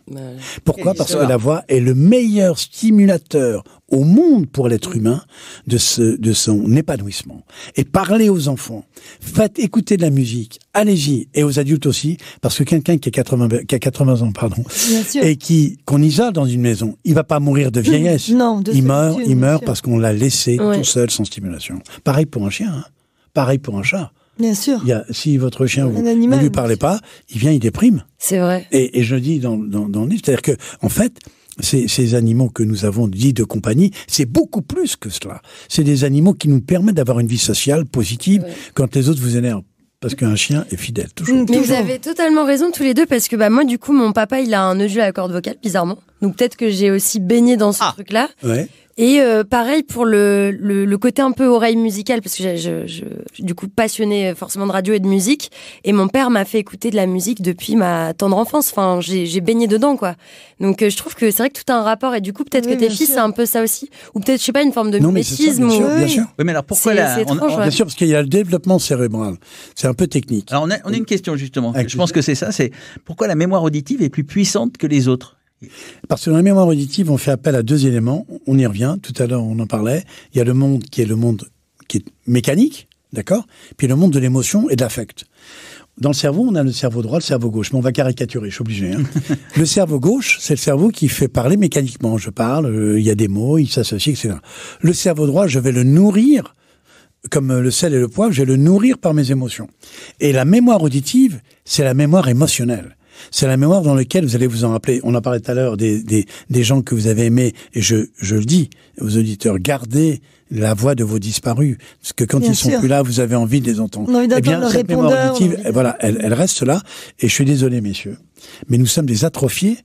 Pourquoi Parce que la voix est le meilleur stimulateur au monde pour l'être humain de son épanouissement. Et parlez aux enfants, faites écouter de la musique, allez-y et aux adultes aussi parce que quelqu'un qui a 80 ans pardon et qui qu'on isole dans une maison, il va pas mourir de hmm. vieillesse. Non, il meurt, il meurt parce qu'on l'a laissé tout seul sans stimulation. Pareil pour un chien. Hein. Pareil pour un chat. Bien sûr. Il si votre chien, vous ne lui parlez pas, il vient, il déprime. C'est vrai. Et, je dis dans, dans, le livre, c'est-à-dire que, en fait, ces, ces, animaux que nous avons dits de compagnie, c'est beaucoup plus que cela. C'est des animaux qui nous permettent d'avoir une vie sociale positive quand les autres vous énervent. Parce qu'un chien est fidèle, toujours. Mais vous avez totalement raison tous les deux, parce que bah, moi, du coup, mon papa, il a un nœud à la corde vocale, bizarrement. Donc peut-être que j'ai aussi baigné dans ce ah. truc-là. Ouais. Et euh, pareil pour le, le, côté un peu oreille musicale, parce que je, je, du coup passionné euh, forcément de radio et de musique, et mon père m'a fait écouter de la musique depuis ma tendre enfance. Enfin, j'ai baigné dedans, quoi. Donc euh, je trouve que c'est vrai que tout a un rapport, et du coup peut-être que tes fils, c'est un peu ça aussi, ou peut-être je sais pas une forme de non, bien, sûr, Oui, mais alors pourquoi là Bien sûr, parce qu'il y a le développement cérébral. C'est un peu technique. Alors on a, on a une question justement. je pense que c'est ça. C'est pourquoi la mémoire auditive est plus puissante que les autres parce que dans la mémoire auditive, on fait appel à deux éléments. On y revient. Tout à l'heure, on en parlait. Il y a le monde qui est le monde qui est mécanique, d'accord Puis le monde de l'émotion et de l'affect. Dans le cerveau, on a le cerveau droit, le cerveau gauche. Mais on va caricaturer, je suis obligé. Hein. [LAUGHS] le cerveau gauche, c'est le cerveau qui fait parler mécaniquement. Je parle, euh, il y a des mots, il s'associe, etc. Le cerveau droit, je vais le nourrir, comme euh, le sel et le poivre, je vais le nourrir par mes émotions. Et la mémoire auditive, c'est la mémoire émotionnelle. C'est la mémoire dans laquelle vous allez vous en rappeler. On en parlait tout à l'heure des, des, gens que vous avez aimés. Et je, je le dis aux auditeurs, gardez la voix de vos disparus. Parce que quand ils sont plus là, vous avez envie de les entendre. Eh bien, cette mémoire auditive, voilà, elle, reste là. Et je suis désolé, messieurs. Mais nous sommes des atrophiés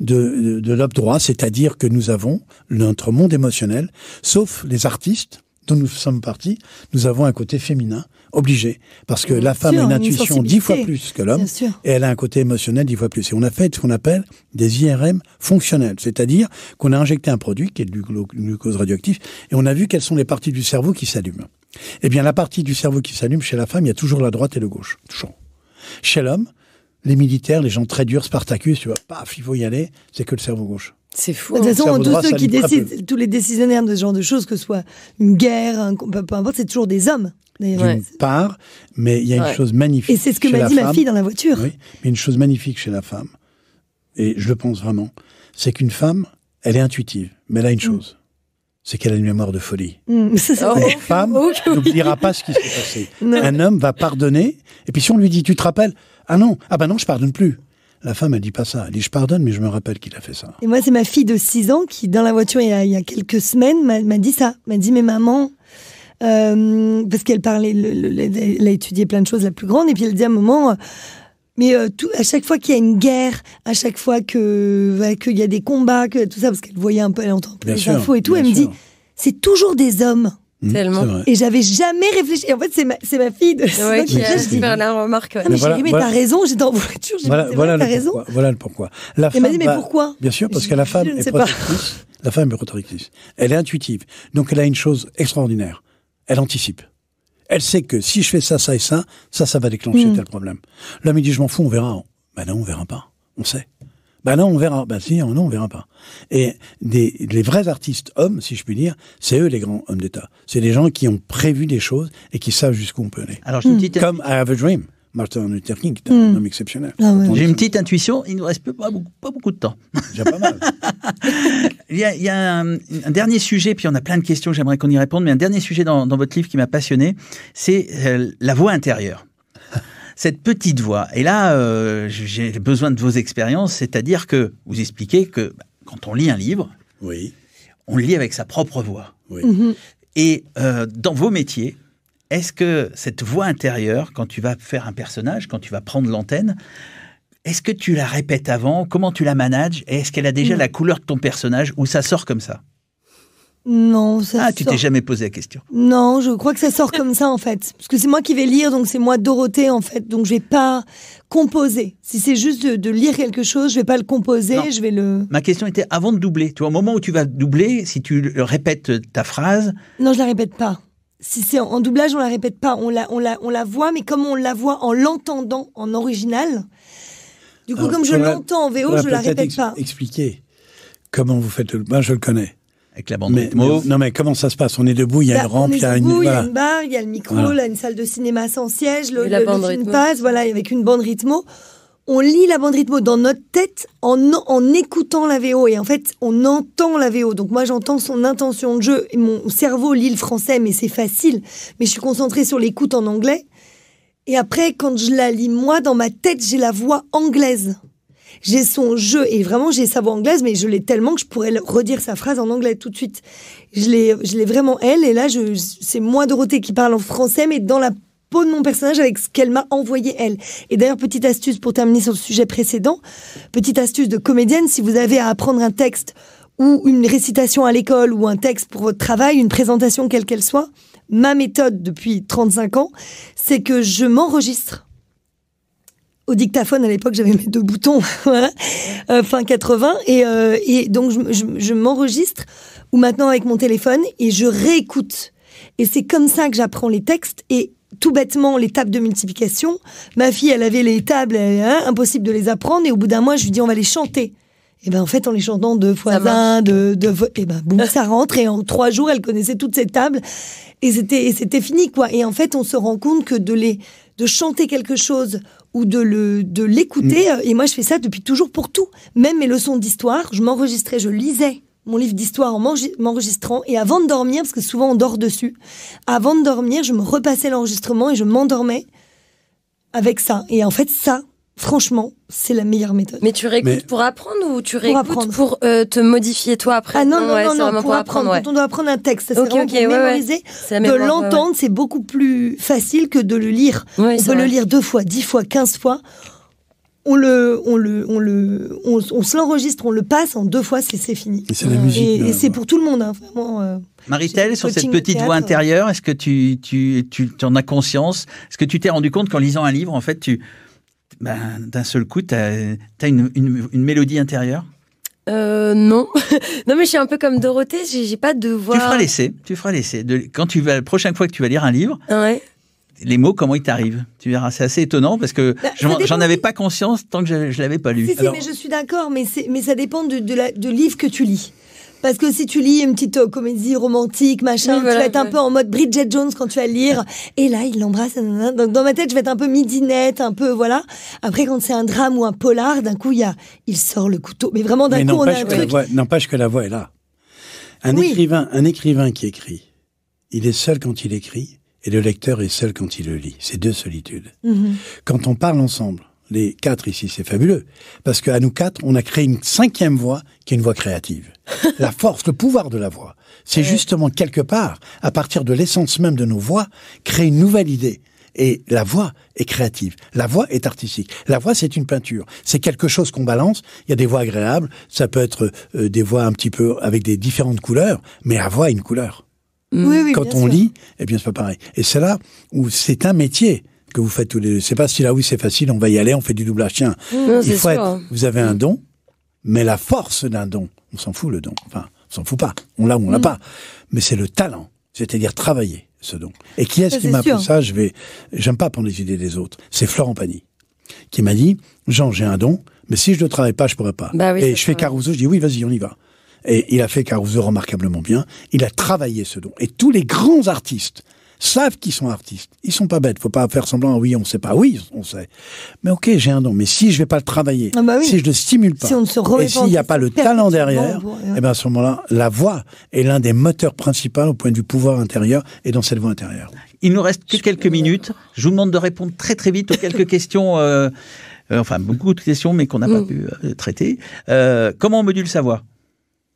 de, de, de droit, c'est-à-dire que nous avons notre monde émotionnel, sauf les artistes dont nous sommes partis, nous avons un côté féminin Obligé. Parce que la femme a une intuition dix fois plus que l'homme. Et elle a un côté émotionnel dix fois plus. Et on a fait ce qu'on appelle des IRM fonctionnels. C'est-à-dire qu'on a injecté un produit qui est du glucose radioactif et on a vu quelles sont les parties du cerveau qui s'allument. Eh bien, la partie du cerveau qui s'allume chez la femme, il y a toujours la droite et le gauche. Toujours. Chez l'homme, les militaires, les gens très durs, Spartacus, tu vois, paf, il faut y aller, c'est que le cerveau gauche. C'est fou. De toute hein. façon, tous qui décident, tous les décisionnaires de ce genre de choses, que ce soit une guerre, un, peu importe, c'est toujours des hommes d'une part, mais il y a une chose magnifique. Et c'est ce que m'a dit ma fille dans la voiture. Oui, mais une chose magnifique chez la femme, et je le pense vraiment, c'est qu'une femme, elle est intuitive, mais elle a une mm. chose. C'est qu'elle a une mémoire de folie. Mm, une femme [LAUGHS] oh, n'oubliera pas ce qui s'est passé. [LAUGHS] Un homme va pardonner, et puis si on lui dit, tu te rappelles Ah non, ah ben non, je pardonne plus. La femme, elle dit pas ça. Elle dit, je pardonne, mais je me rappelle qu'il a fait ça. Et moi, c'est ma fille de 6 ans qui, dans la voiture, il y a quelques semaines, m'a dit ça. M'a dit, mais maman, euh, parce qu'elle parlait, elle a étudié plein de choses, la plus grande, et puis elle dit à un moment, euh, mais euh, à chaque fois qu'il y a une guerre, à chaque fois que bah, qu'il y a des combats, que tout ça, parce qu'elle voyait un peu, elle entendait les infos et tout, elle me dit, c'est toujours des hommes. Mmh, Tellement. Et j'avais jamais réfléchi. Et en fait, c'est ma, fille de ouais, qui a faire la remarque. Ah, mais, mais t'as raison, j'étais en voiture. J'ai voilà, t'as raison. Voilà le pourquoi. Elle m'a dit, mais pourquoi Bien sûr, parce que la femme est La femme est protectrice. Elle est intuitive. Donc, elle a une chose extraordinaire elle anticipe. Elle sait que si je fais ça, ça et ça, ça, ça va déclencher hmm. tel problème. L'homme, il dit, je m'en fous, on verra. Ben non, on verra pas. On sait. Ben non, on verra. Ben si, non, on verra pas. Et des, les vrais artistes hommes, si je puis dire, c'est eux les grands hommes d'État. C'est des gens qui ont prévu des choses et qui savent jusqu'où on peut aller. Alors, je Comme I Have a Dream. Martin Luther King, est un hmm. homme exceptionnel. Ah j'ai une petite intuition, il ne nous reste pas beaucoup, de temps. [LAUGHS] il y a, un, dernier sujet, puis on a plein de questions, j'aimerais qu'on y réponde, mais un dernier sujet dans, votre livre qui m'a passionné, c'est euh, la voix intérieure. Cette petite voix. Et là, euh, j'ai besoin de vos expériences, c'est-à-dire que vous expliquez que bah, quand on lit un livre, oui. on lit avec sa propre voix. Mhm. Et euh, dans vos métiers, est-ce que cette voix intérieure, quand tu vas faire un personnage, quand tu vas prendre l'antenne, est-ce que tu la répètes avant Comment tu la manages est-ce qu'elle a déjà la couleur de ton personnage ou ça sort comme ça non, ça Ah, tu t'es jamais posé la question. Non, je crois que ça sort comme ça en fait. Parce que c'est moi qui vais lire, donc c'est moi Dorothée en fait. Donc je vais pas composer. Si c'est juste de, lire quelque chose, je vais pas le composer, je vais le. Ma question était avant de doubler. Tu vois, au moment où tu vas doubler, si tu répètes ta phrase. Non, je la répète pas si c'est en, doublage, on la répète pas, on la, on la, on la voit, mais comme on la voit en l'entendant en original, du coup, comme je l'entends en VO, je la répète pas. Expliquez comment vous faites le. Ben, je le connais. Avec la bande rythmo non, mais comment ça se passe On est debout, il y a bah, une rampe, il y a une. Il y a une barre, il y a le micro, là, une salle de cinéma sans siège, le, la le film passe, voilà, avec une bande rythmo on lit la bande rythmo dans notre tête en, en écoutant la VO. Et en fait, on entend la VO. Donc moi, j'entends son intention de jeu. Et mon cerveau lit le français, mais c'est facile. Mais je suis concentrée sur l'écoute en anglais. Et après, quand je la lis, moi, dans ma tête, j'ai la voix anglaise. J'ai son jeu. Et vraiment, j'ai sa voix anglaise, mais je l'ai tellement que je pourrais redire sa phrase en anglais tout de suite. Je l'ai vraiment elle. Et là, c'est moi, Dorothée, qui parle en français, mais dans la peau de mon personnage avec ce qu'elle m'a envoyé elle. Et d'ailleurs, petite astuce pour terminer sur le sujet précédent, petite astuce de comédienne, si vous avez à apprendre un texte ou une récitation à l'école ou un texte pour votre travail, une présentation quelle qu'elle soit, ma méthode depuis 35 ans, c'est que je m'enregistre au dictaphone à l'époque j'avais mes deux boutons [LAUGHS] euh, fin 80 et, euh, et donc je m'enregistre ou maintenant avec mon téléphone et je réécoute et c'est comme ça que j'apprends les textes et tout bêtement les tables de multiplication. Ma fille, elle avait les tables, hein, impossible de les apprendre. Et au bout d'un mois, je lui dis, on va les chanter. Et eh ben en fait, en les chantant deux fois un, deux, et eh ben boum, [LAUGHS] ça rentre. Et en trois jours, elle connaissait toutes ces tables. Et c'était, c'était fini, quoi. Et en fait, on se rend compte que de les, de chanter quelque chose ou de de l'écouter. Mm. Euh, et moi, je fais ça depuis toujours pour tout. Même mes leçons d'histoire, je m'enregistrais, je lisais mon livre d'histoire en m'enregistrant et avant de dormir, parce que souvent on dort dessus, avant de dormir, je me repassais l'enregistrement et je m'endormais avec ça. Et en fait, ça, franchement, c'est la meilleure méthode. Mais tu réécoutes pour apprendre ou tu réécoutes pour, euh, te modifier toi après Ah non, non, non, pour, apprendre. Quand on doit apprendre un texte, C'est okay, okay, pour mémoriser. De l'entendre, c'est beaucoup plus facile que de le lire. on peut le lire deux fois, dix fois, quinze fois on le, on le, on le, on, se l'enregistre, on le passe en deux fois, c'est fini. Et c'est la Et, euh, c'est pour tout le monde, hein, vraiment. Euh. Maritelle, sur cette petite voix intérieure, est-ce que tu, tu, tu, en as conscience Est-ce que tu t'es rendu compte qu'en lisant un livre, en fait, tu, ben, d'un seul coup, tu as, une, mélodie intérieure euh, non. [LAUGHS] non, mais je suis un peu comme Dorothée, j'ai pas de voix. Tu feras l'essai, tu feras l'essai. Quand tu vas, la prochaine fois que tu vas lire un livre, ouais les mots, comment ils t'arrivent. Tu verras, c'est assez étonnant parce que bah, j'en avais pas conscience tant que je, l'avais pas lu. mais je suis d'accord, mais, mais ça dépend de, de, livre que tu lis. Parce que si tu lis une petite euh, comédie romantique, machin, tu vas être un peu en mode Bridget Jones quand tu vas le lire. [LAUGHS] Et là, il l'embrasse. Donc dans ma tête, je vais être un peu midinette, un peu voilà. Après, quand c'est un drame ou un polar, d'un coup, il sort le couteau. Mais vraiment, d'un coup, on a un truc. N'empêche que la voix est là. Un écrivain, un écrivain qui écrit, il est seul quand il écrit et le lecteur est seul quand il le lit. C'est deux solitudes. Mhm. Quand on parle ensemble, les quatre ici, c'est fabuleux. Parce qu'à nous quatre, on a créé une cinquième voix qui est une voix créative. [LAUGHS] la force, le pouvoir de la voix. C'est justement quelque part, à partir de l'essence même de nos voix, créer une nouvelle idée. Et la voix est créative. La voix est artistique. La voix, c'est une peinture. C'est quelque chose qu'on balance. Il y a des voix agréables. Ça peut être euh, des voix un petit peu avec des différentes couleurs. Mais la voix une couleur. Mm. quand on lit, et eh bien, c'est pas pareil. Et c'est là où c'est un métier que vous faites tous les deux. C'est pas si là, oui, c'est facile, on va y aller, on fait du doublage. Tiens, mm. il faut être, vous avez un mm. don, mais la force d'un don, on s'en fout le don. Enfin, on s'en fout pas. On l'a ou on l'a pas. Mais c'est le talent, c'est-à-dire travailler ce don. Et qui est-ce qui m'a appris ça Je vais, j'aime pas prendre les idées des autres. C'est Florent Pagny qui m'a dit Jean, j'ai un don, mais si je ne travaille pas, je pourrais pas. Bah et je fais Caruso, je dis oui, vas-y, on y va. Et il a fait Caruso remarquablement bien. Il a travaillé ce don. Et tous les grands artistes savent qu'ils sont artistes. Ils sont pas bêtes. Faut pas faire semblant, oui, on sait pas. Oui, on sait. Mais ok, j'ai un don. Mais si je vais pas le travailler, ah bah si je le stimule pas, et s'il n'y a pas le talent derrière, et eh ben à ce moment-là, la voix est l'un des moteurs principaux au point de du pouvoir intérieur et dans cette voix intérieure. Il nous reste que quelques minutes. Je vous demande de répondre très très vite aux quelques [LAUGHS] questions. Euh, euh, enfin, beaucoup de questions, mais qu'on n'a pas mm. pu euh, traiter. Euh, comment on module sa voix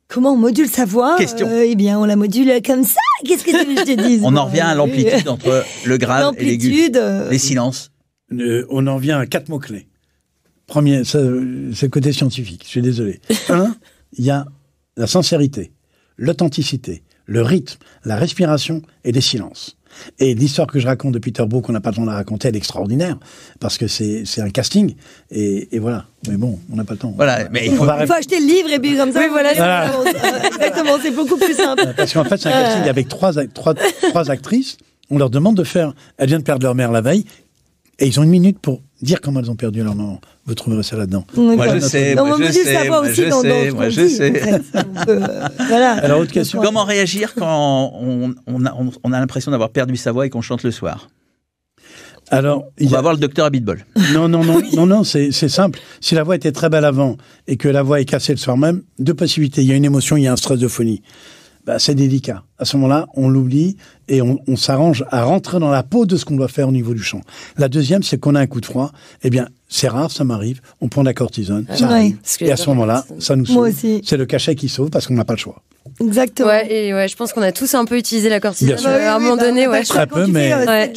Comment on module sa voix euh, eh bien, on la module comme ça. Qu'est-ce que tu veux je te dise On en revient à l'amplitude entre le grave et l'aigu. Euh, les silences. Euh, on en revient à quatre mots-clés. Premier, c'est le côté scientifique, je suis désolé. [LAUGHS] Un, il y a la sincérité, l'authenticité, le rythme, la respiration et les silences. Et l'histoire que je raconte de Peter Brook, on n'a pas le temps de la raconter, elle est extraordinaire, parce que c'est un casting, et, voilà. Mais bon, on n'a pas le temps. Voilà, mais il faut, acheter le livre, et puis comme ça, oui, voilà, [LAUGHS] exactement, c'est beaucoup plus simple. Parce qu'en fait, c'est un casting euh. avec trois, trois, trois actrices, on leur demande de faire, elles viennent de perdre leur mère la veille, et ils ont une minute pour dire comment elles ont perdu leur maman. Vous trouverez ça là-dedans. Moi, je sais. moi, je sais. Moi, je sais. Moi, je sais. [LAUGHS] Euh, voilà. Alors, autre question. Comment réagir quand on, on a, l'impression d'avoir perdu sa voix et qu'on chante le soir alors, il on va voir le docteur à Non, non, non, [LAUGHS] non, non, c'est simple. Si la voix était très belle avant et que la voix est cassée le soir même, deux possibilités. Il y a une émotion, il y a un stress de phonie. Bah, c'est délicat à ce moment-là, on l'oublie et on, s'arrange à rentrer dans la peau de ce qu'on doit faire au niveau du chant. La deuxième, c'est qu'on a un coup de froid. Eh bien, c'est rare, ça m'arrive. On prend de la cortisone. C'est ah ça Et à ce moment-là, ça nous sauve. C'est le cachet qui sauve parce qu'on n'a pas le choix. Exactement. Ouais, et ouais, je pense qu'on a tous un peu utilisé la cortisone ah bah à un moment bah donné. Ouais. Très peu, mais, euh, euh,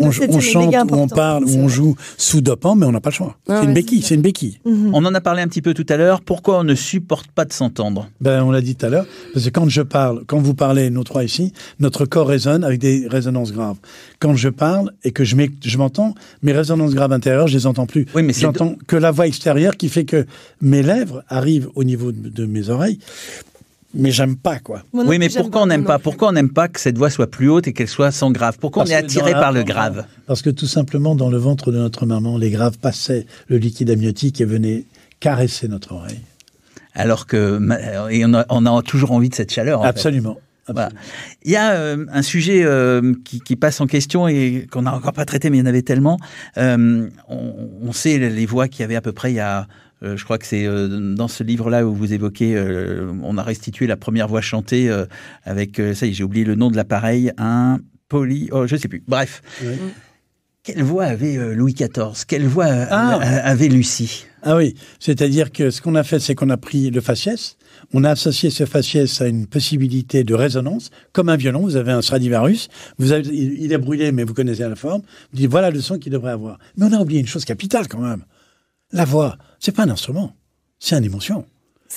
on, chante, on parle, ou on joue sous dopant, mais on n'a pas le choix. Ah c'est une, une béquille, c'est une béquille. Mhm. On en a parlé un petit peu tout à l'heure. Pourquoi on ne supporte pas de s'entendre Ben, on l'a dit tout à l'heure, parce que quand je parle, quand vous parlez, nous trois ici, notre corps résonne avec des résonances graves. Quand je parle et que je m'entends, mes résonances graves intérieures, je les entends plus. Oui, mais J'entends que la voix extérieure qui fait que mes lèvres arrivent au niveau de, mes oreilles. Mais j'aime pas, quoi. oui, mais pourquoi on n'aime pas Pourquoi on n'aime pas que cette voix soit plus haute et qu'elle soit sans grave Pourquoi on est attiré par le grave Parce que tout simplement, dans le ventre de notre maman, les graves passaient le liquide amniotique et venaient caresser notre oreille alors que et on, a, toujours envie de cette chaleur. Absolument. Il y a euh, un sujet euh, qui, passe en question et qu'on n'a encore pas traité, mais il y en avait tellement. Euh, on, sait les voix qu'il y avait à peu près il y a. je crois que c'est dans ce livre-là où vous évoquez, on a restitué la première voix chantée avec, ça y j'ai oublié le nom de l'appareil, un poli... Oh, je sais plus. Bref. Mm. Quelle voix avait euh, Louis XIV Quelle voix euh, ah. euh, avait Lucie Ah oui, c'est-à-dire que ce qu'on a fait, c'est qu'on a pris le faciès, on a associé ce faciès à une possibilité de résonance, comme un violon, vous avez un Stradivarius, il est brûlé, mais vous connaissez la forme, vous voilà le son qu'il devrait avoir. Mais on a oublié une chose capitale quand même. La voix, c'est pas un instrument, c'est une émotion.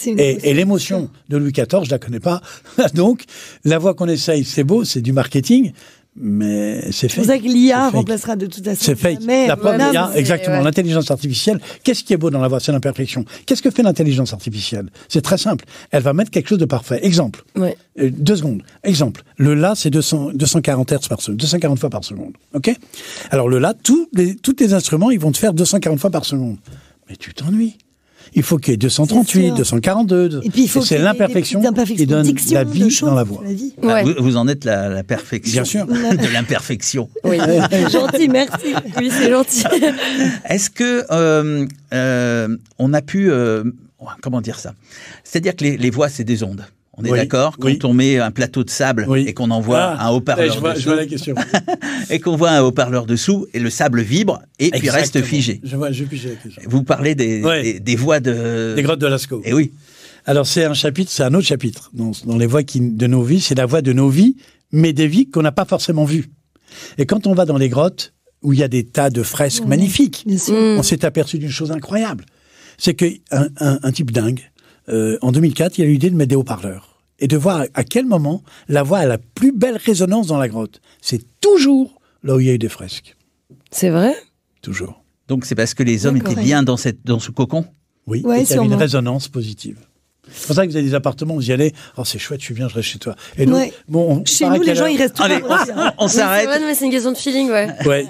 et, l'émotion de Louis XIV, je la connais pas. [LAUGHS] Donc, la voix qu'on essaye, c'est beau, c'est du marketing, mais c'est fait. C'est pour que l'IA remplacera de toute façon. C'est La exactement. L'intelligence artificielle, qu'est-ce qui est beau dans la voix C'est l'imperfection. Qu'est-ce que fait l'intelligence artificielle C'est très simple. Elle va mettre quelque chose de parfait. Exemple. Euh, deux secondes. Exemple. Le La, c'est 240 Hz par seconde. 240 fois par seconde. OK Alors le La, tous les, tous les instruments, ils vont te faire 240 fois par seconde. Mais tu t'ennuies il faut qu'il y ait 238, 242. Et puis il faut c'est l'imperfection qui donne la vie dans la voix. Ah, vous, en êtes la, perfection. Bien sûr. [LAUGHS] de l'imperfection. Oui, [LAUGHS] gentil, merci. Oui, c'est gentil. [LAUGHS] Est-ce que euh, euh, on a pu euh, comment dire ça C'est-à-dire que les voix, c'est des ondes. On est d'accord Quand on met un plateau de sable et qu'on envoie ah, un haut-parleur eh, la question. [LAUGHS] et qu'on voit un haut-parleur dessous, et le sable vibre et puis reste figé. Je je la question. Vous parlez des, des, voies de... Des grottes de Lascaux. Et eh oui. Alors c'est un chapitre, c'est un autre chapitre dans, les voies qui, de nos vies, c'est la voie de nos vies, mais des vies qu'on n'a pas forcément vues. Et quand on va dans les grottes, où il y a des tas de fresques magnifiques, on s'est aperçu d'une chose incroyable. C'est qu'un un, type dingue, euh, en 2004, il a eu l'idée de mettre des haut-parleurs et de voir à quel moment la voix a la plus belle résonance dans la grotte. C'est toujours là où il y a eu des fresques. C'est vrai Toujours. Donc c'est parce que les hommes étaient bien dans, ce cocon Oui, il y a une résonance positive. C'est pour ça que vous avez des appartements, vous y allez. Oh, c'est chouette, je suis bien, je reste chez toi. Et bon, chez nous, les gens, ils restent toujours [LAUGHS] on s'arrête. C'est, une question de feeling, ouais.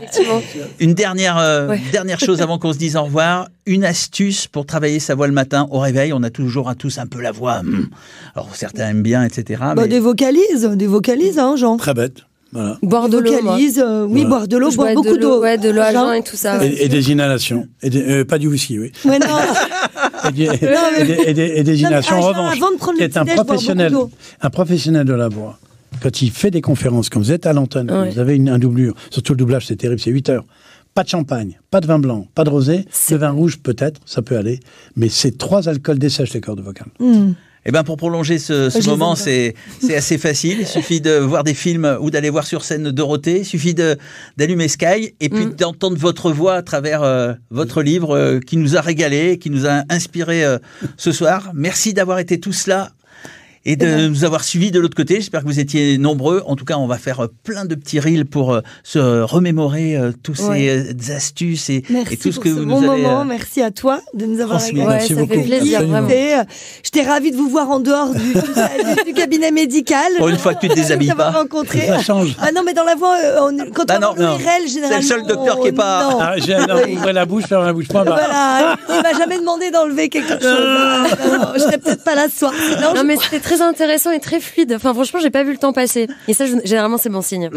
une dernière, euh, dernière chose avant qu'on se dise au revoir. Une astuce pour travailler sa voix le matin au réveil. On a toujours à tous un peu la voix. Hmm. Alors, certains aiment bien, etc. Bah, des vocalises, des vocalises, hein, Jean. Très bête. Euh, boire de l'eau. oui, boire de l'eau, boire beaucoup d'eau. de l'eau à et tout ça. Et, des inhalations. Et euh, pas du whisky, oui. [LAUGHS] et, des, inhalations. en revanche, avant de prendre le est un professionnel, un professionnel de la voix. Quand il fait des conférences, quand vous êtes à l'antenne, vous avez une, un doublure, surtout le doublage, c'est terrible, c'est 8 heures. Pas de champagne, pas de vin blanc, pas de rosé, le vin rouge peut-être, ça peut aller, mais ces trois alcools dessèchent les cordes vocales. Hmm. Eh ben pour prolonger ce, moment, c'est assez facile. Il suffit de voir des films ou d'aller voir sur scène Dorothée. Il suffit d'allumer Sky et puis mm. d'entendre votre voix à travers euh, votre livre euh, qui nous a régalé, qui nous a inspiré euh, ce soir. Merci d'avoir été tous là et de eh nous avoir suivis de l'autre côté. J'espère que vous étiez nombreux. En tout cas, on va faire euh, plein de petits reels pour euh, se remémorer euh, tous ces astuces et, tout ce que vous nous avez. Moment. Merci à toi de nous avoir accueillis. Ouais, ça fait plaisir, Absolument. vraiment. J'étais ravie de vous voir en dehors du, cabinet médical. Pour une fois que tu te déshabilles [LAUGHS] pas. Ça change. Ah non, mais dans la voix, on, quand bah on non, C'est le seul docteur qui n'est pas. Ah, J'ai ouvrir la bouche, ferme la bouche pas. il m'a jamais demandé d'enlever quelque chose. [LAUGHS] je serais peut-être pas là ce soir. Non, mais c'était très intéressant et très fluide. Enfin, franchement, j'ai pas vu le temps passer. Et ça, généralement, c'est bon signe.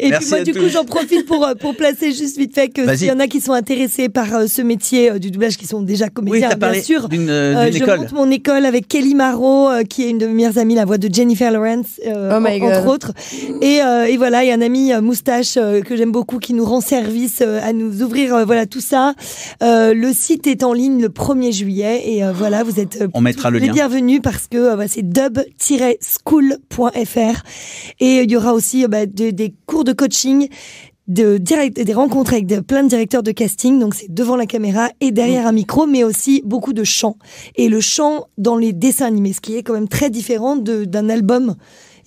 Et puis moi, du coup, j'en profite pour, euh, pour placer juste vite fait que y en a qui sont intéressés par euh, ce métier euh, du doublage, qui sont déjà comédiens, bien sûr. D'une, je école. monte mon école avec Kelly Marot, qui est une de mes meilleures amies, la voix de Jennifer Lawrence, oh entre autres. Et, et voilà, il y a un ami moustache que j'aime beaucoup qui nous rend service à nous ouvrir voilà tout ça. le site est en ligne le 1er juillet et voilà, vous êtes les bienvenus parce que bah, c'est dub schoolfr Et il y aura aussi euh, bah, des cours de coaching de des rencontres avec plein de directeurs de casting, donc c'est devant la caméra et derrière un micro, mais aussi beaucoup de chants Et le chant dans les dessins animés, ce qui est quand même très différent d'un album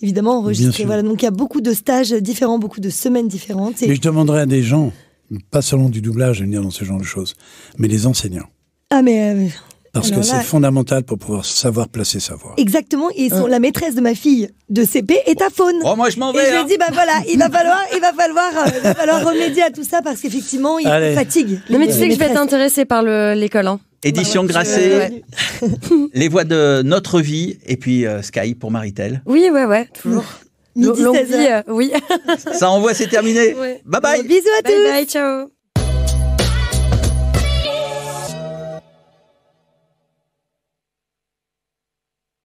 évidemment enregistré. Voilà, donc il y a beaucoup de stages différents, beaucoup de semaines différentes. Et... Mais je demanderai à des gens, pas seulement du doublage, à venir dans ce genre de choses, mais les enseignants. Ah mais... Euh, parce que c'est fondamental pour pouvoir savoir placer sa voix. Exactement. Et sont ah. la maîtresse de ma fille de CP est à faune. Oh, moi, je m'en vais. Et je lui ai dit, voilà, il va falloir, il va falloir, euh, il va falloir [LAUGHS] remédier à tout ça parce qu'effectivement, il fatigue. mais tu sais que je vais être intéressée par l'école, hein. Édition bah les voix de notre vie, et puis euh, Sky pour Maritel. Oui, ouais, ouais, toujours. Midi, euh, oui. Ça envoie, c'est terminé. Bye bye. Bisous à bye Bye, ciao.